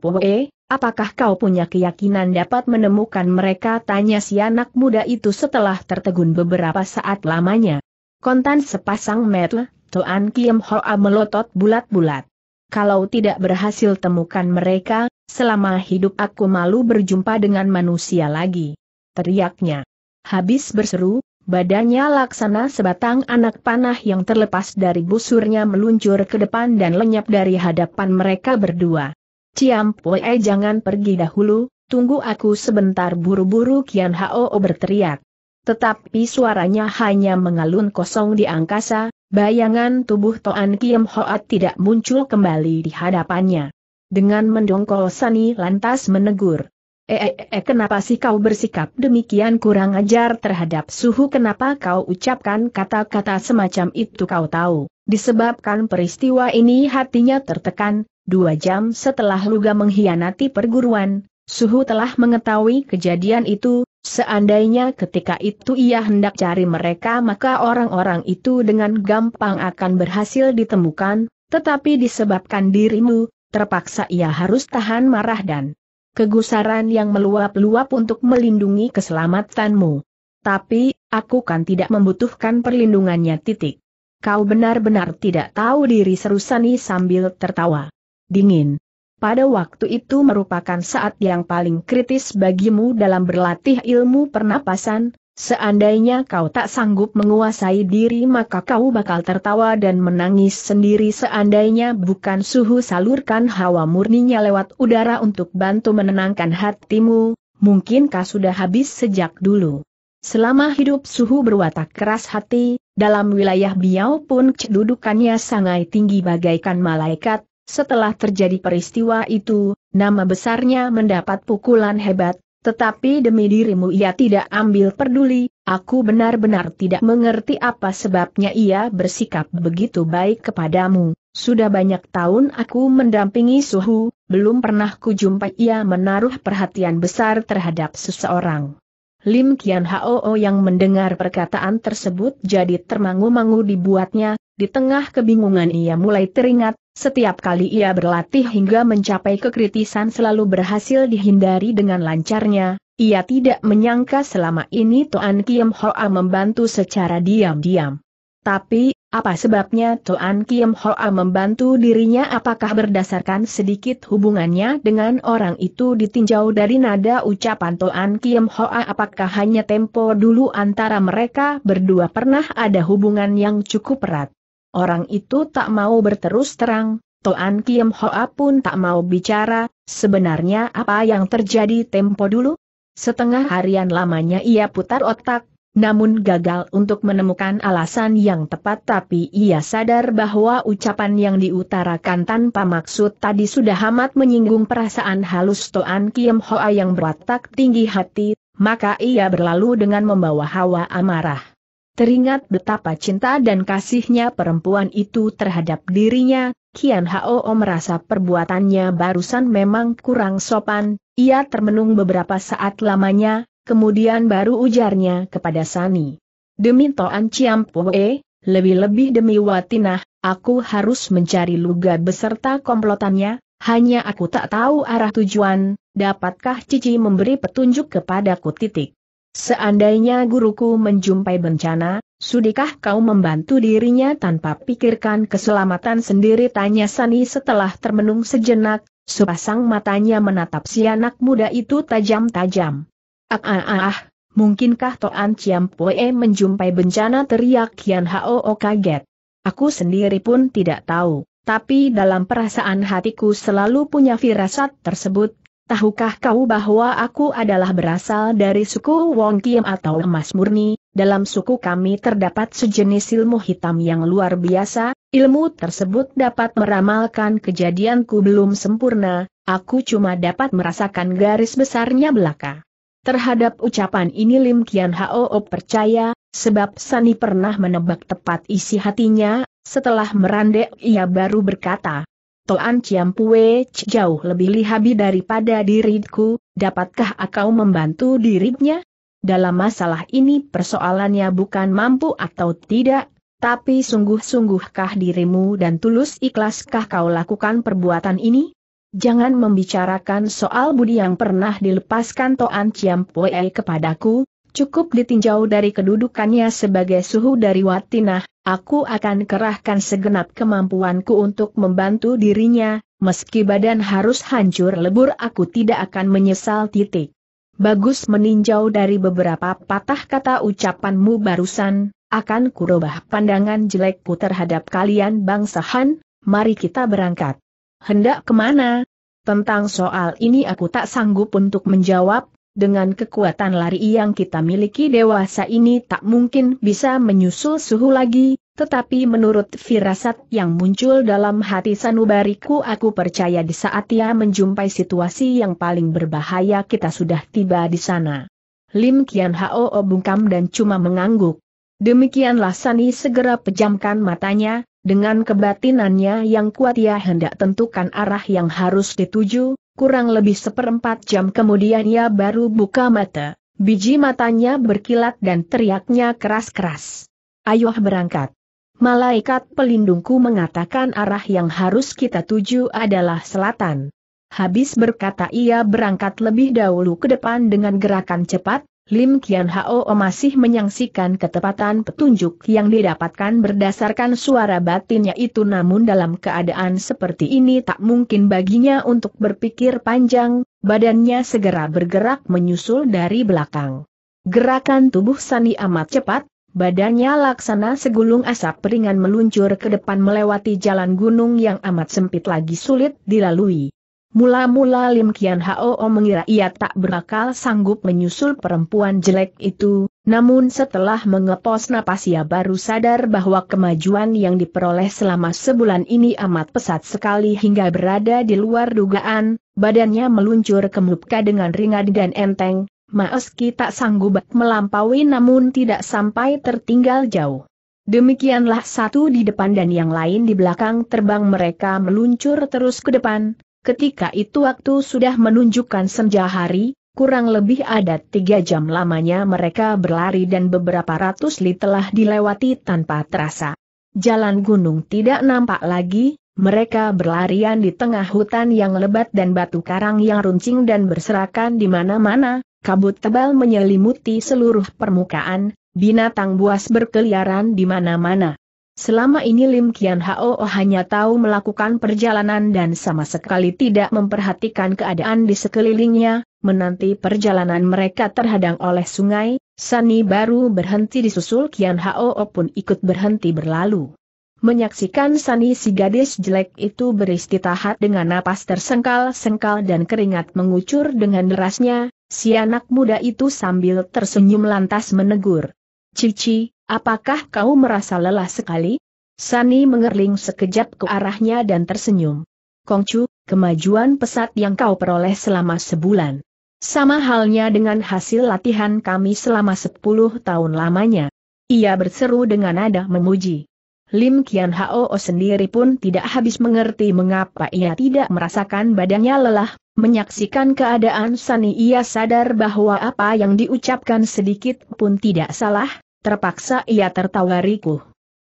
Apakah kau punya keyakinan dapat menemukan mereka? Tanya si anak muda itu setelah tertegun beberapa saat lamanya. Kontan sepasang metel, Tuan Kiem Hoa melotot bulat-bulat. Kalau tidak berhasil temukan mereka, selama hidup aku malu berjumpa dengan manusia lagi. Teriaknya. Habis berseru, badannya laksana sebatang anak panah yang terlepas dari busurnya meluncur ke depan dan lenyap dari hadapan mereka berdua. Ciam Pue eh, jangan pergi dahulu, tunggu aku sebentar buru-buru Kian Hao berteriak. Tetapi suaranya hanya mengalun kosong di angkasa, bayangan tubuh Toan Kiam Hoat tidak muncul kembali di hadapannya. Dengan mendongkol Sani lantas menegur. Eh, eh, eh, kenapa sih kau bersikap demikian kurang ajar terhadap suhu kenapa kau ucapkan kata-kata semacam itu kau tahu, disebabkan peristiwa ini hatinya tertekan, Dua jam setelah Luga mengkhianati perguruan, Suhu telah mengetahui kejadian itu, seandainya ketika itu ia hendak cari mereka maka orang-orang itu dengan gampang akan berhasil ditemukan, tetapi disebabkan dirimu, terpaksa ia harus tahan marah dan kegusaran yang meluap-luap untuk melindungi keselamatanmu. Tapi, aku kan tidak membutuhkan perlindungannya titik. Kau benar-benar tidak tahu diri serusani sambil tertawa dingin. Pada waktu itu merupakan saat yang paling kritis bagimu dalam berlatih ilmu pernapasan, seandainya kau tak sanggup menguasai diri maka kau bakal tertawa dan menangis sendiri seandainya bukan suhu salurkan hawa murninya lewat udara untuk bantu menenangkan hatimu, mungkin kau sudah habis sejak dulu. Selama hidup suhu berwatak keras hati, dalam wilayah Biau pun kedudukannya sangat tinggi bagaikan malaikat, setelah terjadi peristiwa itu, nama besarnya mendapat pukulan hebat, tetapi demi dirimu ia tidak ambil peduli, aku benar-benar tidak mengerti apa sebabnya ia bersikap begitu baik kepadamu. Sudah banyak tahun aku mendampingi Suhu, belum pernah kujumpai ia menaruh perhatian besar terhadap seseorang. Lim Kian Hoo yang mendengar perkataan tersebut jadi termangu-mangu dibuatnya, di tengah kebingungan ia mulai teringat, setiap kali ia berlatih hingga mencapai kekritisan selalu berhasil dihindari dengan lancarnya, ia tidak menyangka selama ini Tuan Kim Hoa membantu secara diam-diam. Tapi, apa sebabnya Tuan Kim Hoa membantu dirinya apakah berdasarkan sedikit hubungannya dengan orang itu ditinjau dari nada ucapan Tuan Kim Hoa apakah hanya tempo dulu antara mereka berdua pernah ada hubungan yang cukup erat. Orang itu tak mau berterus terang, Toan Kim Hoa pun tak mau bicara, sebenarnya apa yang terjadi tempo dulu? Setengah harian lamanya ia putar otak, namun gagal untuk menemukan alasan yang tepat tapi ia sadar bahwa ucapan yang diutarakan tanpa maksud tadi sudah amat menyinggung perasaan halus Toan Kim Hoa yang berwatak tinggi hati, maka ia berlalu dengan membawa hawa amarah. Teringat betapa cinta dan kasihnya perempuan itu terhadap dirinya, Kian Hao merasa perbuatannya barusan memang kurang sopan, ia termenung beberapa saat lamanya, kemudian baru ujarnya kepada Sani. Demi Toan Poe, lebih-lebih demi Watinah, aku harus mencari Luga beserta komplotannya, hanya aku tak tahu arah tujuan, dapatkah Cici memberi petunjuk kepadaku titik. Seandainya guruku menjumpai bencana, sudikah kau membantu dirinya tanpa pikirkan keselamatan sendiri? Tanya Sani setelah termenung sejenak, sepasang matanya menatap si anak muda itu tajam-tajam. Ah, ah, ah, ah, mungkinkah Toan Chiam Poe menjumpai bencana? Teriak Kian Hao kaget. Aku sendiri pun tidak tahu, tapi dalam perasaan hatiku selalu punya firasat tersebut, Tahukah kau bahwa aku adalah berasal dari suku Wong Kiem atau emas murni, dalam suku kami terdapat sejenis ilmu hitam yang luar biasa, ilmu tersebut dapat meramalkan kejadianku belum sempurna, aku cuma dapat merasakan garis besarnya belaka. Terhadap ucapan ini Lim Kian Hao percaya, sebab Sani pernah menebak tepat isi hatinya, setelah merandek ia baru berkata, Toan Pue jauh lebih lihabi daripada diriku, dapatkah akau membantu dirinya? Dalam masalah ini persoalannya bukan mampu atau tidak, tapi sungguh-sungguhkah dirimu dan tulus ikhlaskah kau lakukan perbuatan ini? Jangan membicarakan soal budi yang pernah dilepaskan Toan Pue kepadaku, Cukup ditinjau dari kedudukannya sebagai suhu dari Watinah, aku akan kerahkan segenap kemampuanku untuk membantu dirinya, meski badan harus hancur lebur aku tidak akan menyesal titik. Bagus meninjau dari beberapa patah kata ucapanmu barusan, akan kurubah pandangan jelekku terhadap kalian bangsa Han, mari kita berangkat. Hendak kemana? Tentang soal ini aku tak sanggup untuk menjawab, dengan kekuatan lari yang kita miliki dewasa ini tak mungkin bisa menyusul suhu lagi, tetapi menurut firasat yang muncul dalam hati sanubariku aku percaya di saat ia menjumpai situasi yang paling berbahaya kita sudah tiba di sana. Lim Kian Hao bungkam dan cuma mengangguk. Demikianlah Sani segera pejamkan matanya, dengan kebatinannya yang kuat ia hendak tentukan arah yang harus dituju, Kurang lebih seperempat jam kemudian ia baru buka mata, biji matanya berkilat dan teriaknya keras-keras. Ayuh berangkat. Malaikat pelindungku mengatakan arah yang harus kita tuju adalah selatan. Habis berkata ia berangkat lebih dahulu ke depan dengan gerakan cepat, Lim Kian Hao masih menyaksikan ketepatan petunjuk yang didapatkan berdasarkan suara batinnya itu namun dalam keadaan seperti ini tak mungkin baginya untuk berpikir panjang, badannya segera bergerak menyusul dari belakang. Gerakan tubuh Sani amat cepat, badannya laksana segulung asap peringan meluncur ke depan melewati jalan gunung yang amat sempit lagi sulit dilalui. Mula-mula Lim Kian Hao mengira ia tak berakal sanggup menyusul perempuan jelek itu, namun setelah mengepos napas ia baru sadar bahwa kemajuan yang diperoleh selama sebulan ini amat pesat sekali hingga berada di luar dugaan, badannya meluncur ke muka dengan ringan dan enteng, meski tak sanggup melampaui namun tidak sampai tertinggal jauh. Demikianlah satu di depan dan yang lain di belakang terbang mereka meluncur terus ke depan, Ketika itu waktu sudah menunjukkan senja hari, kurang lebih ada tiga jam lamanya mereka berlari dan beberapa ratus li telah dilewati tanpa terasa. Jalan gunung tidak nampak lagi, mereka berlarian di tengah hutan yang lebat dan batu karang yang runcing dan berserakan di mana-mana, kabut tebal menyelimuti seluruh permukaan, binatang buas berkeliaran di mana-mana. Selama ini Lim Kian Hao hanya tahu melakukan perjalanan dan sama sekali tidak memperhatikan keadaan di sekelilingnya, menanti perjalanan mereka terhadang oleh sungai, Sani baru berhenti disusul Kian Hao pun ikut berhenti berlalu. Menyaksikan Sani si gadis jelek itu beristirahat dengan napas tersengkal-sengkal dan keringat mengucur dengan derasnya, si anak muda itu sambil tersenyum lantas menegur. Cici, Apakah kau merasa lelah sekali? Sani mengerling sekejap ke arahnya dan tersenyum. Kongcu, kemajuan pesat yang kau peroleh selama sebulan. Sama halnya dengan hasil latihan kami selama 10 tahun lamanya. Ia berseru dengan nada memuji. Lim Kian Hao sendiri pun tidak habis mengerti mengapa ia tidak merasakan badannya lelah, menyaksikan keadaan Sani ia sadar bahwa apa yang diucapkan sedikit pun tidak salah, Terpaksa ia tertawa riku.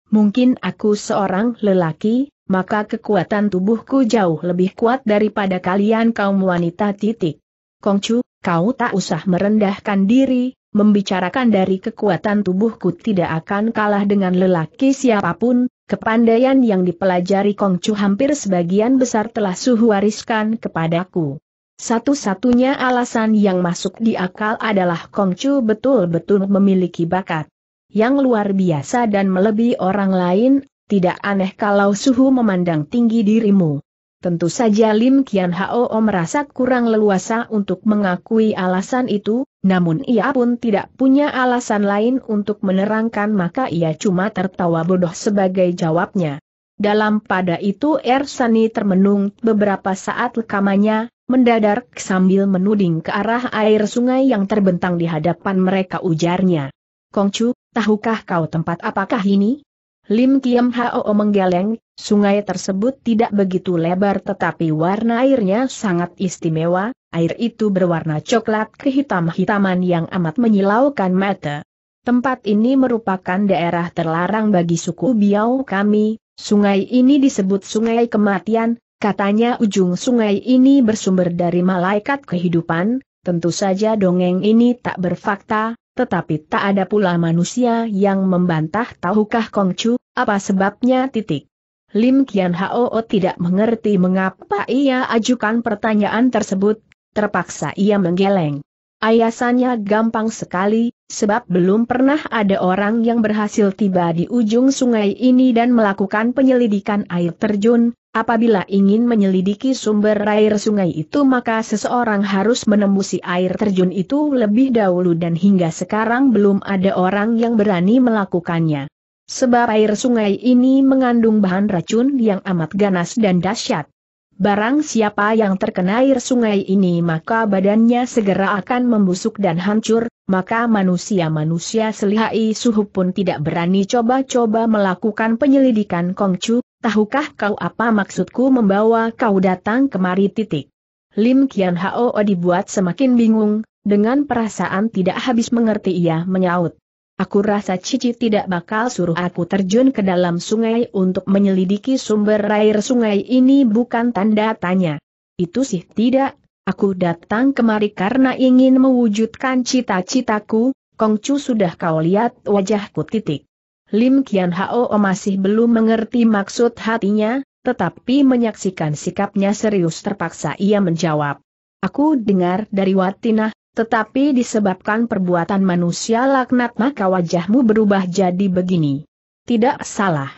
Mungkin aku seorang lelaki, maka kekuatan tubuhku jauh lebih kuat daripada kalian kaum wanita titik. Kongcu, kau tak usah merendahkan diri, membicarakan dari kekuatan tubuhku tidak akan kalah dengan lelaki siapapun, kepandaian yang dipelajari Kongcu hampir sebagian besar telah suhu wariskan kepadaku. Satu-satunya alasan yang masuk di akal adalah Kongcu betul-betul memiliki bakat yang luar biasa dan melebihi orang lain, tidak aneh kalau suhu memandang tinggi dirimu. Tentu saja Lim Kian Hao merasa kurang leluasa untuk mengakui alasan itu, namun ia pun tidak punya alasan lain untuk menerangkan maka ia cuma tertawa bodoh sebagai jawabnya. Dalam pada itu Ersani termenung beberapa saat lekamannya, mendadak sambil menuding ke arah air sungai yang terbentang di hadapan mereka ujarnya. Kongcu, Tahukah kau tempat apakah ini? Lim Kiam Hao menggeleng, sungai tersebut tidak begitu lebar tetapi warna airnya sangat istimewa, air itu berwarna coklat kehitam-hitaman yang amat menyilaukan mata. Tempat ini merupakan daerah terlarang bagi suku Biau kami, sungai ini disebut sungai kematian, katanya ujung sungai ini bersumber dari malaikat kehidupan, tentu saja dongeng ini tak berfakta, tetapi tak ada pula manusia yang membantah tahukah Kongcu, apa sebabnya titik. Lim Kian Hao tidak mengerti mengapa ia ajukan pertanyaan tersebut, terpaksa ia menggeleng. Ayasannya gampang sekali, sebab belum pernah ada orang yang berhasil tiba di ujung sungai ini dan melakukan penyelidikan air terjun, Apabila ingin menyelidiki sumber air sungai itu maka seseorang harus menembusi air terjun itu lebih dahulu dan hingga sekarang belum ada orang yang berani melakukannya. Sebab air sungai ini mengandung bahan racun yang amat ganas dan dahsyat. Barang siapa yang terkena air sungai ini maka badannya segera akan membusuk dan hancur, maka manusia-manusia selihai suhu pun tidak berani coba-coba melakukan penyelidikan Kongcu, tahukah kau apa maksudku membawa kau datang kemari titik? Lim Kian Hao dibuat semakin bingung, dengan perasaan tidak habis mengerti ia menyaut. Aku rasa Cici tidak bakal suruh aku terjun ke dalam sungai untuk menyelidiki sumber air sungai ini bukan tanda tanya. Itu sih tidak, aku datang kemari karena ingin mewujudkan cita-citaku, Kongcu sudah kau lihat wajahku titik. Lim Kian Hao masih belum mengerti maksud hatinya, tetapi menyaksikan sikapnya serius terpaksa ia menjawab. Aku dengar dari Watinah, tetapi disebabkan perbuatan manusia laknat maka wajahmu berubah jadi begini. Tidak salah.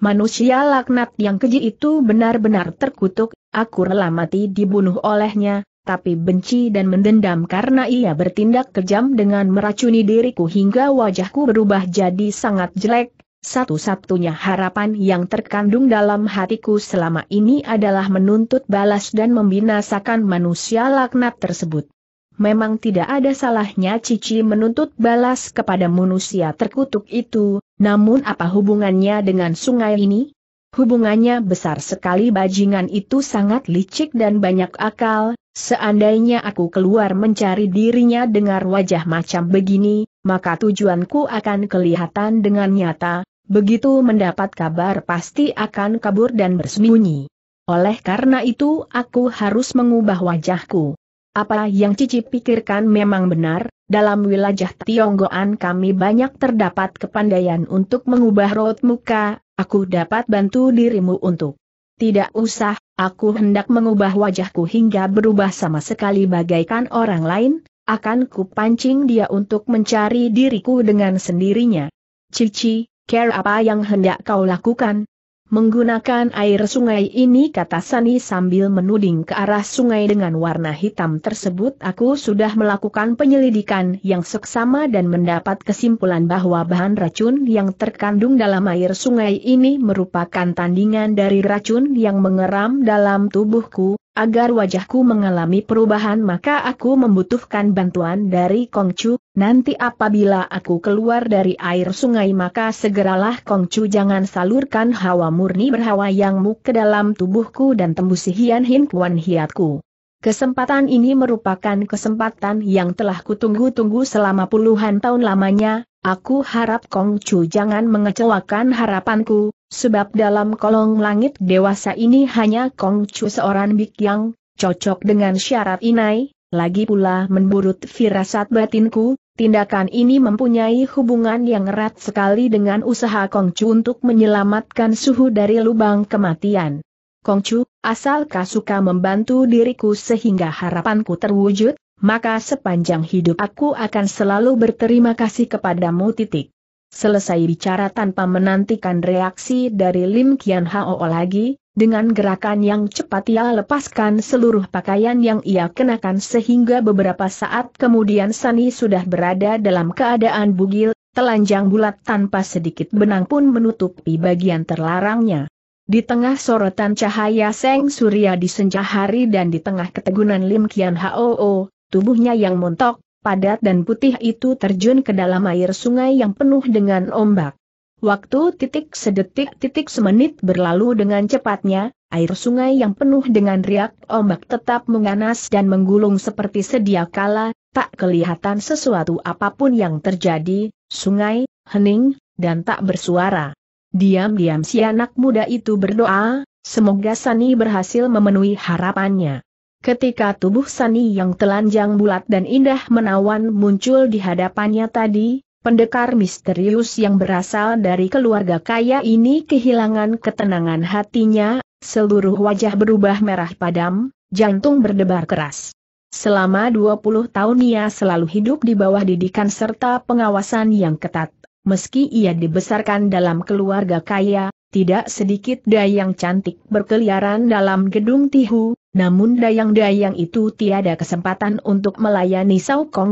Manusia laknat yang keji itu benar-benar terkutuk, aku rela mati dibunuh olehnya, tapi benci dan mendendam karena ia bertindak kejam dengan meracuni diriku hingga wajahku berubah jadi sangat jelek. Satu-satunya harapan yang terkandung dalam hatiku selama ini adalah menuntut balas dan membinasakan manusia laknat tersebut. Memang tidak ada salahnya Cici menuntut balas kepada manusia terkutuk itu, namun apa hubungannya dengan sungai ini? Hubungannya besar sekali bajingan itu sangat licik dan banyak akal, Seandainya aku keluar mencari dirinya dengar wajah macam begini, maka tujuanku akan kelihatan dengan nyata, begitu mendapat kabar pasti akan kabur dan bersembunyi. Oleh karena itu aku harus mengubah wajahku. Apa yang Cici pikirkan memang benar, dalam wilayah Tionggoan kami banyak terdapat kepandaian untuk mengubah raut muka, aku dapat bantu dirimu untuk tidak usah, aku hendak mengubah wajahku hingga berubah sama sekali bagaikan orang lain, akan kupancing dia untuk mencari diriku dengan sendirinya. Cici, care apa yang hendak kau lakukan, Menggunakan air sungai ini kata Sani sambil menuding ke arah sungai dengan warna hitam tersebut aku sudah melakukan penyelidikan yang seksama dan mendapat kesimpulan bahwa bahan racun yang terkandung dalam air sungai ini merupakan tandingan dari racun yang mengeram dalam tubuhku, Agar wajahku mengalami perubahan maka aku membutuhkan bantuan dari Kongcu, nanti apabila aku keluar dari air sungai maka segeralah Kongcu jangan salurkan hawa murni berhawa yangmu ke dalam tubuhku dan tembusi Hian Hin Kuan Hiatku. Kesempatan ini merupakan kesempatan yang telah kutunggu-tunggu selama puluhan tahun lamanya, Aku harap Kong Chu jangan mengecewakan harapanku, sebab dalam kolong langit dewasa ini hanya Kong Chu seorang Yang, cocok dengan syarat inai, lagi pula menurut firasat batinku, tindakan ini mempunyai hubungan yang erat sekali dengan usaha Kong Chu untuk menyelamatkan suhu dari lubang kematian. Kongcu, asal kau suka membantu diriku sehingga harapanku terwujud, maka sepanjang hidup aku akan selalu berterima kasih kepadamu titik. Selesai bicara tanpa menantikan reaksi dari Lim Kian Hao lagi, dengan gerakan yang cepat ia lepaskan seluruh pakaian yang ia kenakan sehingga beberapa saat kemudian Sani sudah berada dalam keadaan bugil, telanjang bulat tanpa sedikit benang pun menutupi bagian terlarangnya. Di tengah sorotan cahaya Seng Surya di senja hari dan di tengah ketegunan Lim Kian Hoo, Tubuhnya yang montok, padat dan putih itu terjun ke dalam air sungai yang penuh dengan ombak. Waktu titik sedetik titik semenit berlalu dengan cepatnya, air sungai yang penuh dengan riak ombak tetap menganas dan menggulung seperti sedia kala, tak kelihatan sesuatu apapun yang terjadi, sungai, hening, dan tak bersuara. Diam-diam si anak muda itu berdoa, semoga Sani berhasil memenuhi harapannya. Ketika tubuh Sani yang telanjang bulat dan indah menawan muncul di hadapannya tadi, pendekar misterius yang berasal dari keluarga kaya ini kehilangan ketenangan hatinya, seluruh wajah berubah merah padam, jantung berdebar keras. Selama 20 tahun ia selalu hidup di bawah didikan serta pengawasan yang ketat. Meski ia dibesarkan dalam keluarga kaya, tidak sedikit dayang cantik berkeliaran dalam gedung tihu, namun dayang-dayang itu tiada kesempatan untuk melayani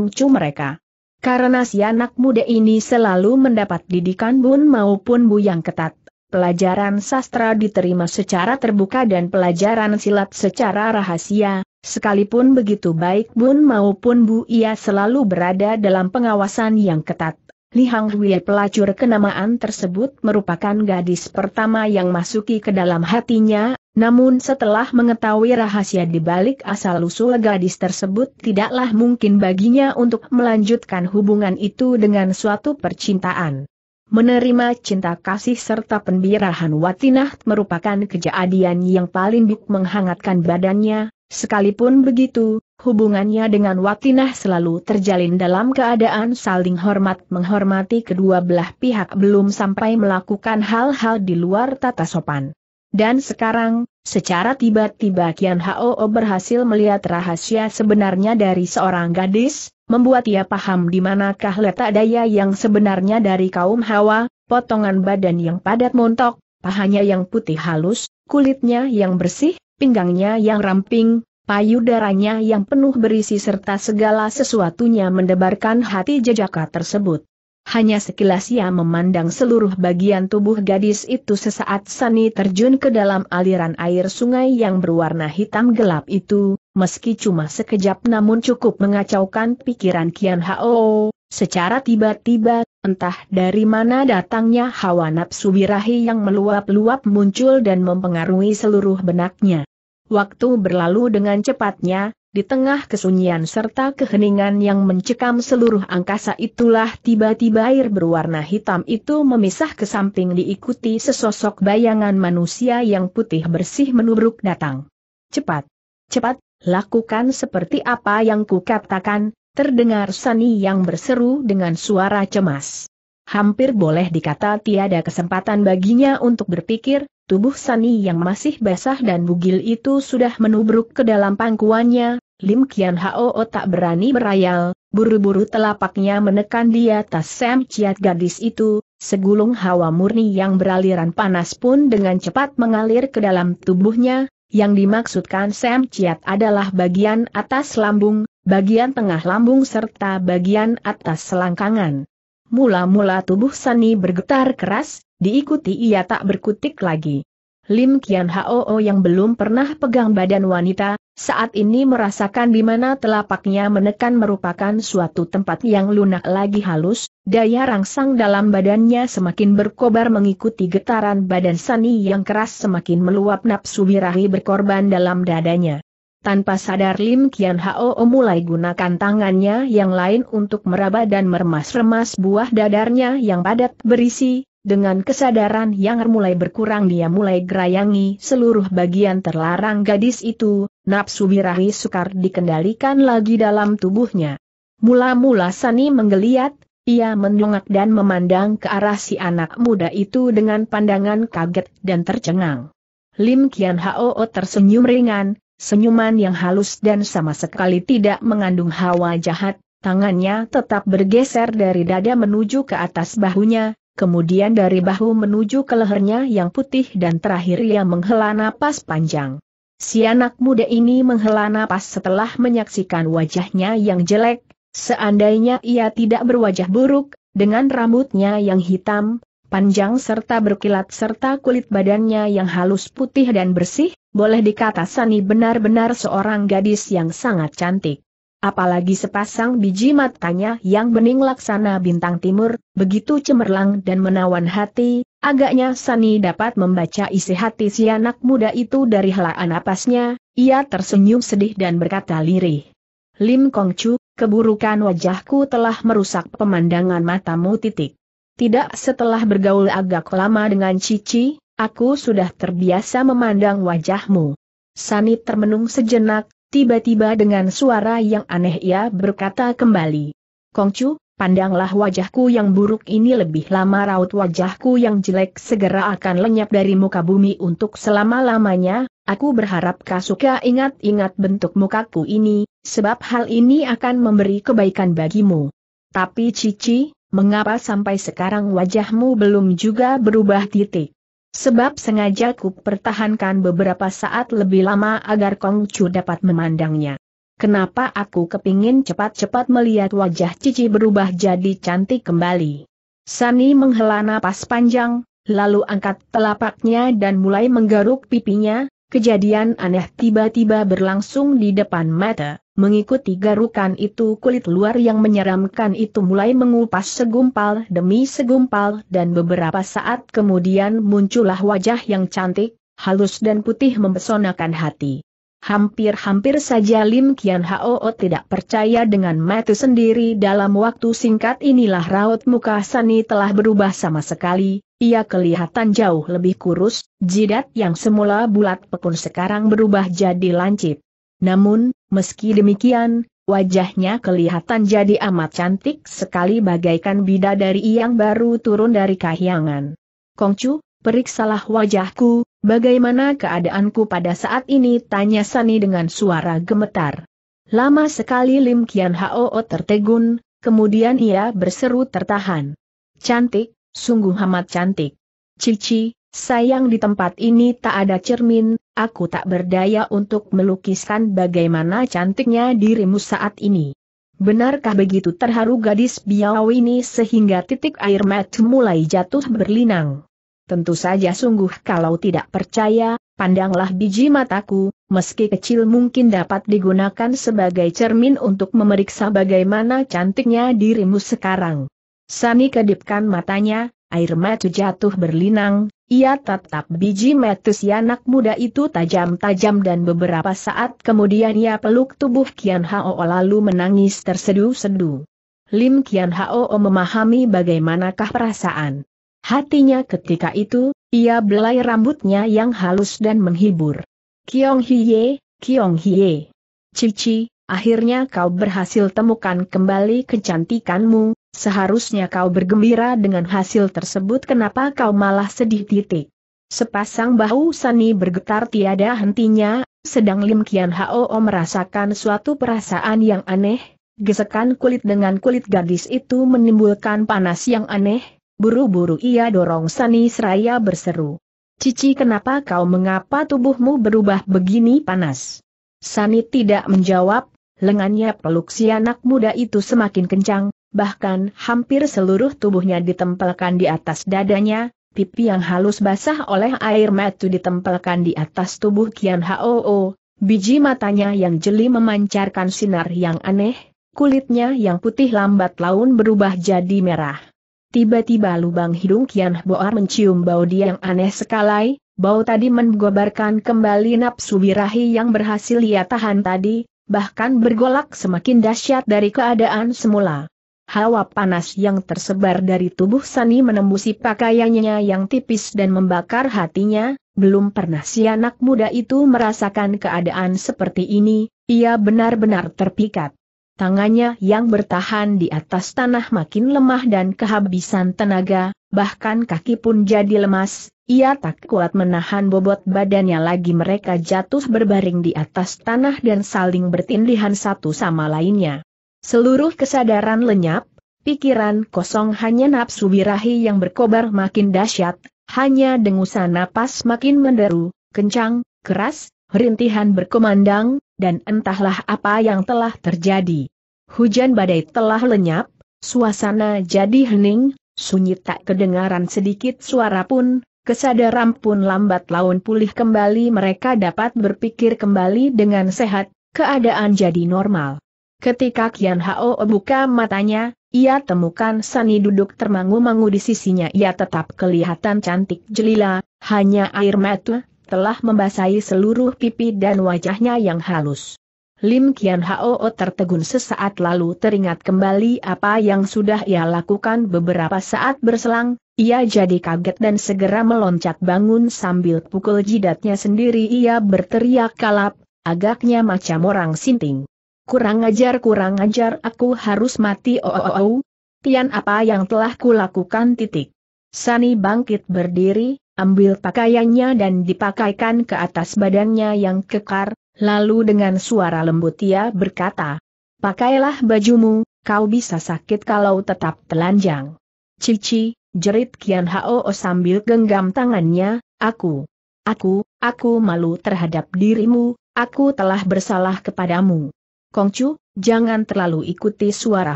Chu mereka. Karena si anak muda ini selalu mendapat didikan bun maupun bu yang ketat, pelajaran sastra diterima secara terbuka dan pelajaran silat secara rahasia, Sekalipun begitu baik Bun maupun Bu ia selalu berada dalam pengawasan yang ketat. Li Hang Hui pelacur kenamaan tersebut merupakan gadis pertama yang masuki ke dalam hatinya, namun setelah mengetahui rahasia di balik asal-usul gadis tersebut tidaklah mungkin baginya untuk melanjutkan hubungan itu dengan suatu percintaan. Menerima cinta kasih serta pembirahan Watinah merupakan kejadian yang paling buk menghangatkan badannya, sekalipun begitu, hubungannya dengan Watinah selalu terjalin dalam keadaan saling hormat menghormati kedua belah pihak belum sampai melakukan hal-hal di luar tata sopan. Dan sekarang, secara tiba-tiba Kian Hao berhasil melihat rahasia sebenarnya dari seorang gadis, membuat ia paham di manakah letak daya yang sebenarnya dari kaum Hawa, potongan badan yang padat montok, pahanya yang putih halus, kulitnya yang bersih, pinggangnya yang ramping, payudaranya yang penuh berisi serta segala sesuatunya mendebarkan hati jejaka tersebut. Hanya sekilas ia memandang seluruh bagian tubuh gadis itu sesaat Sani terjun ke dalam aliran air sungai yang berwarna hitam gelap itu, meski cuma sekejap namun cukup mengacaukan pikiran Kian Hao. Secara tiba-tiba, entah dari mana datangnya hawa nafsu birahi yang meluap-luap muncul dan mempengaruhi seluruh benaknya. Waktu berlalu dengan cepatnya, di tengah kesunyian serta keheningan yang mencekam seluruh angkasa itulah tiba-tiba air berwarna hitam itu memisah ke samping diikuti sesosok bayangan manusia yang putih bersih menubruk datang. Cepat! Cepat, lakukan seperti apa yang kukatakan, terdengar Sani yang berseru dengan suara cemas. Hampir boleh dikata tiada kesempatan baginya untuk berpikir, tubuh Sani yang masih basah dan bugil itu sudah menubruk ke dalam pangkuannya, Lim Kian Hao tak berani berayal, buru-buru telapaknya menekan di atas Sam Ciat gadis itu, segulung hawa murni yang beraliran panas pun dengan cepat mengalir ke dalam tubuhnya, yang dimaksudkan Sam Ciat adalah bagian atas lambung, bagian tengah lambung serta bagian atas selangkangan. Mula-mula tubuh Sani bergetar keras, diikuti ia tak berkutik lagi. Lim Kian Hao yang belum pernah pegang badan wanita, saat ini merasakan di mana telapaknya menekan merupakan suatu tempat yang lunak lagi halus, daya rangsang dalam badannya semakin berkobar mengikuti getaran badan Sani yang keras semakin meluap nafsu birahi berkorban dalam dadanya. Tanpa sadar Lim Kian Hao mulai gunakan tangannya yang lain untuk meraba dan meremas-remas buah dadarnya yang padat berisi, dengan kesadaran yang mulai berkurang dia mulai gerayangi seluruh bagian terlarang gadis itu, nafsu birahi sukar dikendalikan lagi dalam tubuhnya. Mula-mula Sani menggeliat, ia menyongak dan memandang ke arah si anak muda itu dengan pandangan kaget dan tercengang. Lim Kian Hao tersenyum ringan, senyuman yang halus dan sama sekali tidak mengandung hawa jahat, tangannya tetap bergeser dari dada menuju ke atas bahunya, kemudian dari bahu menuju ke lehernya yang putih dan terakhir ia menghela napas panjang. Si anak muda ini menghela napas setelah menyaksikan wajahnya yang jelek, seandainya ia tidak berwajah buruk, dengan rambutnya yang hitam, panjang serta berkilat serta kulit badannya yang halus putih dan bersih, boleh dikata Sani benar-benar seorang gadis yang sangat cantik apalagi sepasang biji matanya yang bening laksana bintang timur, begitu cemerlang dan menawan hati, agaknya Sani dapat membaca isi hati si anak muda itu dari helaan napasnya, ia tersenyum sedih dan berkata lirih. Lim Kong Chu, keburukan wajahku telah merusak pemandangan matamu titik. Tidak setelah bergaul agak lama dengan Cici, aku sudah terbiasa memandang wajahmu. Sani termenung sejenak, Tiba-tiba dengan suara yang aneh ia berkata kembali. Kongcu, pandanglah wajahku yang buruk ini lebih lama raut wajahku yang jelek segera akan lenyap dari muka bumi untuk selama-lamanya, aku berharap suka ingat-ingat bentuk mukaku ini, sebab hal ini akan memberi kebaikan bagimu. Tapi Cici, mengapa sampai sekarang wajahmu belum juga berubah titik? Sebab sengaja ku pertahankan beberapa saat lebih lama agar Kong Chu dapat memandangnya. Kenapa aku kepingin cepat-cepat melihat wajah Cici berubah jadi cantik kembali. Sani menghela napas panjang, lalu angkat telapaknya dan mulai menggaruk pipinya, kejadian aneh tiba-tiba berlangsung di depan mata. Mengikuti garukan itu kulit luar yang menyeramkan itu mulai mengupas segumpal demi segumpal dan beberapa saat kemudian muncullah wajah yang cantik, halus dan putih mempesonakan hati. Hampir-hampir saja Lim Kian Hao tidak percaya dengan mata sendiri dalam waktu singkat inilah raut muka Sani telah berubah sama sekali, ia kelihatan jauh lebih kurus, jidat yang semula bulat pekun sekarang berubah jadi lancip. Namun, meski demikian, wajahnya kelihatan jadi amat cantik sekali bagaikan bidadari yang baru turun dari kahyangan. Kongcu, periksalah wajahku, bagaimana keadaanku pada saat ini tanya Sani dengan suara gemetar. Lama sekali Lim Kian Hao tertegun, kemudian ia berseru tertahan. Cantik, sungguh amat cantik. Cici, Sayang di tempat ini tak ada cermin, aku tak berdaya untuk melukiskan bagaimana cantiknya dirimu saat ini. Benarkah begitu terharu gadis biau ini sehingga titik air mata mulai jatuh berlinang? Tentu saja sungguh kalau tidak percaya, pandanglah biji mataku, meski kecil mungkin dapat digunakan sebagai cermin untuk memeriksa bagaimana cantiknya dirimu sekarang. Sani kedipkan matanya, air mata jatuh berlinang, ia tetap biji metus anak muda itu tajam-tajam dan beberapa saat kemudian ia peluk tubuh Kian Hao lalu menangis tersedu-sedu. Lim Kian Hao memahami bagaimanakah perasaan hatinya ketika itu, ia belai rambutnya yang halus dan menghibur. Kiong Hiye, Kiong Hiye. Cici, akhirnya kau berhasil temukan kembali kecantikanmu, Seharusnya kau bergembira dengan hasil tersebut kenapa kau malah sedih titik. Sepasang bahu Sani bergetar tiada hentinya, sedang Lim Kian Hao merasakan suatu perasaan yang aneh, gesekan kulit dengan kulit gadis itu menimbulkan panas yang aneh, buru-buru ia dorong Sani seraya berseru. Cici kenapa kau mengapa tubuhmu berubah begini panas? Sani tidak menjawab, lengannya peluk si anak muda itu semakin kencang, bahkan hampir seluruh tubuhnya ditempelkan di atas dadanya, pipi yang halus basah oleh air matu ditempelkan di atas tubuh Kian Hoo, biji matanya yang jeli memancarkan sinar yang aneh, kulitnya yang putih lambat laun berubah jadi merah. Tiba-tiba lubang hidung Kian Boar mencium bau dia yang aneh sekali, bau tadi menggobarkan kembali nafsu birahi yang berhasil ia tahan tadi, bahkan bergolak semakin dahsyat dari keadaan semula. Hawa panas yang tersebar dari tubuh Sani menembusi pakaiannya yang tipis dan membakar hatinya, belum pernah si anak muda itu merasakan keadaan seperti ini, ia benar-benar terpikat. Tangannya yang bertahan di atas tanah makin lemah dan kehabisan tenaga, bahkan kaki pun jadi lemas, ia tak kuat menahan bobot badannya lagi mereka jatuh berbaring di atas tanah dan saling bertindihan satu sama lainnya. Seluruh kesadaran lenyap, pikiran kosong hanya nafsu birahi yang berkobar makin dahsyat, hanya dengusan napas makin menderu, kencang, keras, rintihan berkumandang, dan entahlah apa yang telah terjadi. Hujan badai telah lenyap, suasana jadi hening, sunyi tak kedengaran sedikit suara pun, kesadaran pun lambat laun pulih kembali mereka dapat berpikir kembali dengan sehat, keadaan jadi normal. Ketika Kian Hao buka matanya, ia temukan Sani duduk termangu-mangu di sisinya ia tetap kelihatan cantik jelila, hanya air mata telah membasahi seluruh pipi dan wajahnya yang halus. Lim Kian Hao tertegun sesaat lalu teringat kembali apa yang sudah ia lakukan beberapa saat berselang, ia jadi kaget dan segera meloncat bangun sambil pukul jidatnya sendiri ia berteriak kalap, agaknya macam orang sinting. Kurang ajar kurang ajar aku harus mati oh oh oh. oh. apa yang telah kulakukan titik. Sani bangkit berdiri, ambil pakaiannya dan dipakaikan ke atas badannya yang kekar, lalu dengan suara lembut ia berkata, Pakailah bajumu, kau bisa sakit kalau tetap telanjang. Cici, jerit Kian Hao sambil genggam tangannya, aku, aku, aku malu terhadap dirimu, aku telah bersalah kepadamu. Kongcu, jangan terlalu ikuti suara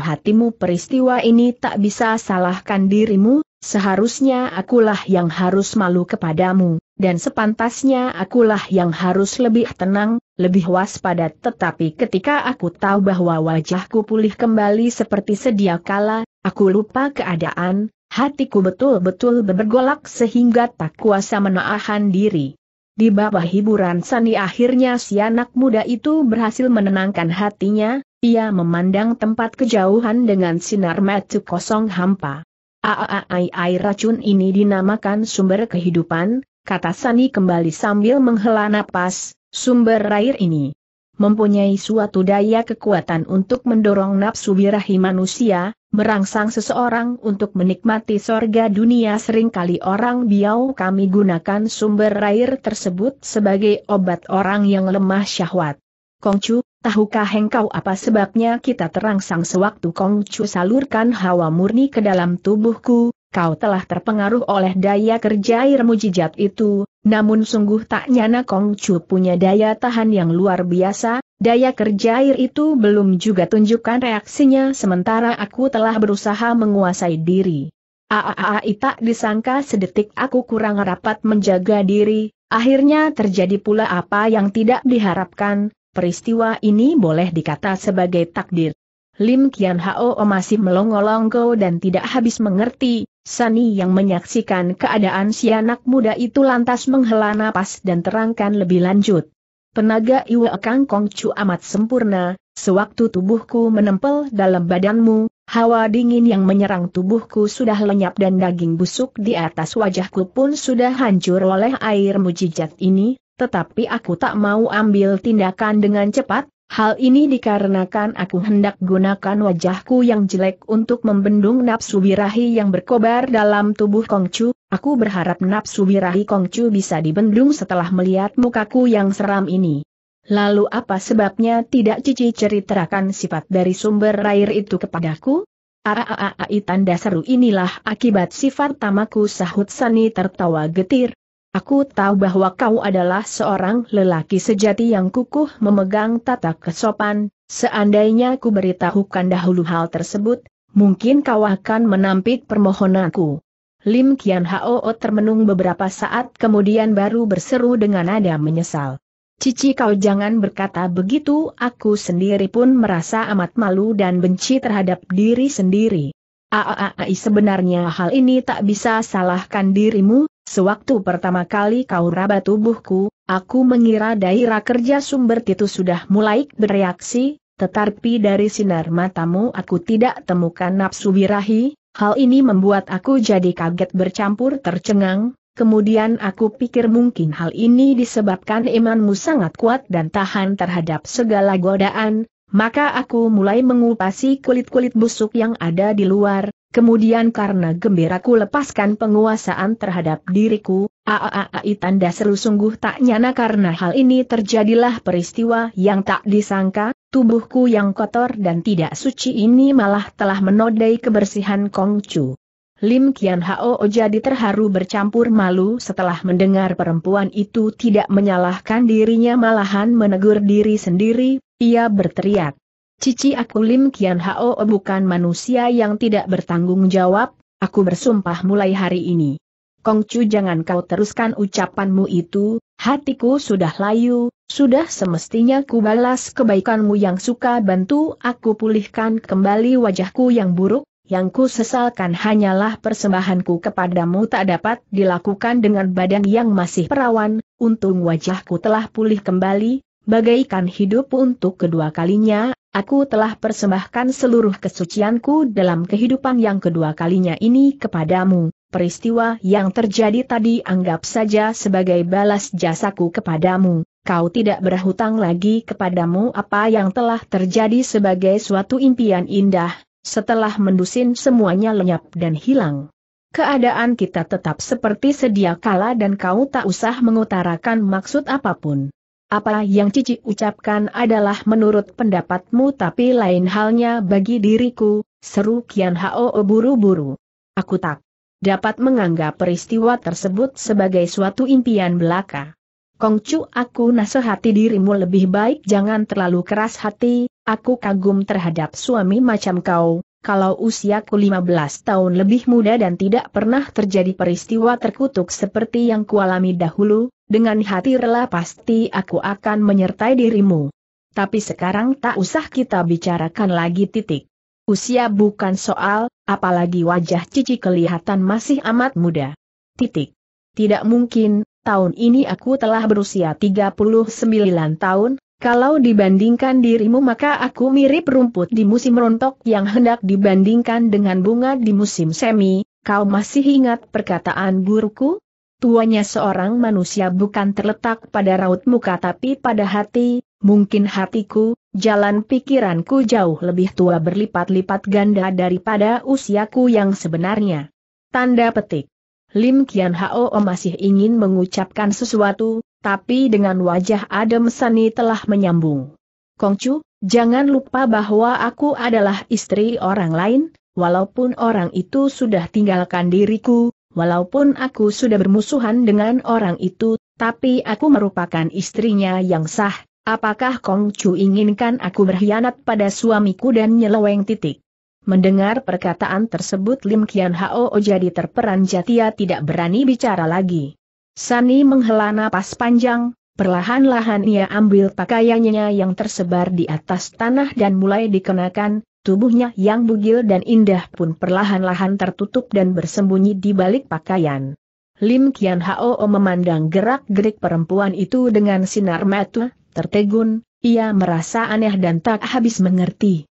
hatimu peristiwa ini tak bisa salahkan dirimu, seharusnya akulah yang harus malu kepadamu, dan sepantasnya akulah yang harus lebih tenang, lebih waspada tetapi ketika aku tahu bahwa wajahku pulih kembali seperti sedia kala, aku lupa keadaan, hatiku betul-betul bergolak sehingga tak kuasa menahan diri. Di bawah hiburan Sani akhirnya si anak muda itu berhasil menenangkan hatinya, ia memandang tempat kejauhan dengan sinar mata kosong hampa. Aaai racun ini dinamakan sumber kehidupan, kata Sani kembali sambil menghela napas, sumber air ini mempunyai suatu daya kekuatan untuk mendorong nafsu birahi manusia, merangsang seseorang untuk menikmati sorga dunia seringkali orang biau kami gunakan sumber air tersebut sebagai obat orang yang lemah syahwat. Kongcu, tahukah engkau apa sebabnya kita terangsang sewaktu Kongcu salurkan hawa murni ke dalam tubuhku, kau telah terpengaruh oleh daya kerja air mujijat itu, namun sungguh tak nyana Kong Chu punya daya tahan yang luar biasa, daya kerja air itu belum juga tunjukkan reaksinya sementara aku telah berusaha menguasai diri. Aaai tak disangka sedetik aku kurang rapat menjaga diri, akhirnya terjadi pula apa yang tidak diharapkan, peristiwa ini boleh dikata sebagai takdir. Lim Kian Hao masih melongo longgo dan tidak habis mengerti, Sani yang menyaksikan keadaan si anak muda itu lantas menghela napas dan terangkan lebih lanjut. Tenaga Iwe Kang Kong Chu amat sempurna, sewaktu tubuhku menempel dalam badanmu, hawa dingin yang menyerang tubuhku sudah lenyap dan daging busuk di atas wajahku pun sudah hancur oleh air mujijat ini, tetapi aku tak mau ambil tindakan dengan cepat, Hal ini dikarenakan aku hendak gunakan wajahku yang jelek untuk membendung nafsu birahi yang berkobar dalam tubuh Kongcu, aku berharap nafsu birahi Kongcu bisa dibendung setelah melihat mukaku yang seram ini. Lalu apa sebabnya tidak Cici ceritakan sifat dari sumber air itu kepadaku? Aaaaai tanda seru inilah akibat sifat tamaku sahut Sani tertawa getir, Aku tahu bahwa kau adalah seorang lelaki sejati yang kukuh memegang tata kesopan, seandainya ku beritahukan dahulu hal tersebut, mungkin kau akan menampik permohonanku. Lim Kian Hao termenung beberapa saat kemudian baru berseru dengan nada menyesal. Cici kau jangan berkata begitu, aku sendiri pun merasa amat malu dan benci terhadap diri sendiri. Aaai sebenarnya hal ini tak bisa salahkan dirimu, sewaktu pertama kali kau raba tubuhku, aku mengira daerah kerja sumber itu sudah mulai bereaksi, tetapi dari sinar matamu aku tidak temukan nafsu birahi, hal ini membuat aku jadi kaget bercampur tercengang, Kemudian aku pikir mungkin hal ini disebabkan imanmu sangat kuat dan tahan terhadap segala godaan, maka aku mulai mengupasi kulit-kulit busuk yang ada di luar, kemudian karena gembiraku lepaskan penguasaan terhadap diriku, aaai tanda seru sungguh tak nyana karena hal ini terjadilah peristiwa yang tak disangka, tubuhku yang kotor dan tidak suci ini malah telah menodai kebersihan Kongcu. Lim Kian Hao jadi terharu bercampur malu setelah mendengar perempuan itu tidak menyalahkan dirinya malahan menegur diri sendiri, ia berteriak. Cici aku Lim Kian Hao bukan manusia yang tidak bertanggung jawab, aku bersumpah mulai hari ini. Kongcu jangan kau teruskan ucapanmu itu, hatiku sudah layu, sudah semestinya ku balas kebaikanmu yang suka bantu aku pulihkan kembali wajahku yang buruk, yang ku sesalkan hanyalah persembahanku kepadamu tak dapat dilakukan dengan badan yang masih perawan, untung wajahku telah pulih kembali, bagaikan hidup untuk kedua kalinya, aku telah persembahkan seluruh kesucianku dalam kehidupan yang kedua kalinya ini kepadamu, peristiwa yang terjadi tadi anggap saja sebagai balas jasaku kepadamu, kau tidak berhutang lagi kepadamu apa yang telah terjadi sebagai suatu impian indah setelah mendusin semuanya lenyap dan hilang. Keadaan kita tetap seperti sedia kala dan kau tak usah mengutarakan maksud apapun. Apa yang Cici ucapkan adalah menurut pendapatmu tapi lain halnya bagi diriku, seru Kian Hao buru-buru. Aku tak dapat menganggap peristiwa tersebut sebagai suatu impian belaka. Kongcu aku nasihati dirimu lebih baik jangan terlalu keras hati, aku kagum terhadap suami macam kau, kalau usiaku 15 tahun lebih muda dan tidak pernah terjadi peristiwa terkutuk seperti yang kualami dahulu, dengan hati rela pasti aku akan menyertai dirimu. Tapi sekarang tak usah kita bicarakan lagi titik. Usia bukan soal, apalagi wajah Cici kelihatan masih amat muda. Titik. Tidak mungkin, tahun ini aku telah berusia 39 tahun, kalau dibandingkan dirimu maka aku mirip rumput di musim rontok yang hendak dibandingkan dengan bunga di musim semi, kau masih ingat perkataan guruku? Tuanya seorang manusia bukan terletak pada raut muka tapi pada hati, mungkin hatiku, jalan pikiranku jauh lebih tua berlipat-lipat ganda daripada usiaku yang sebenarnya. Tanda petik. Lim Kian Hao masih ingin mengucapkan sesuatu, tapi dengan wajah Adam sani telah menyambung. Kongcu, jangan lupa bahwa aku adalah istri orang lain, walaupun orang itu sudah tinggalkan diriku, walaupun aku sudah bermusuhan dengan orang itu, tapi aku merupakan istrinya yang sah, apakah Kongcu inginkan aku berkhianat pada suamiku dan nyeleweng titik? Mendengar perkataan tersebut Lim Kian Hao jadi terperanjat ia tidak berani bicara lagi. Sani menghela napas panjang, perlahan-lahan ia ambil pakaiannya yang tersebar di atas tanah dan mulai dikenakan, tubuhnya yang bugil dan indah pun perlahan-lahan tertutup dan bersembunyi di balik pakaian. Lim Kian Hao memandang gerak-gerik perempuan itu dengan sinar mata, tertegun, ia merasa aneh dan tak habis mengerti.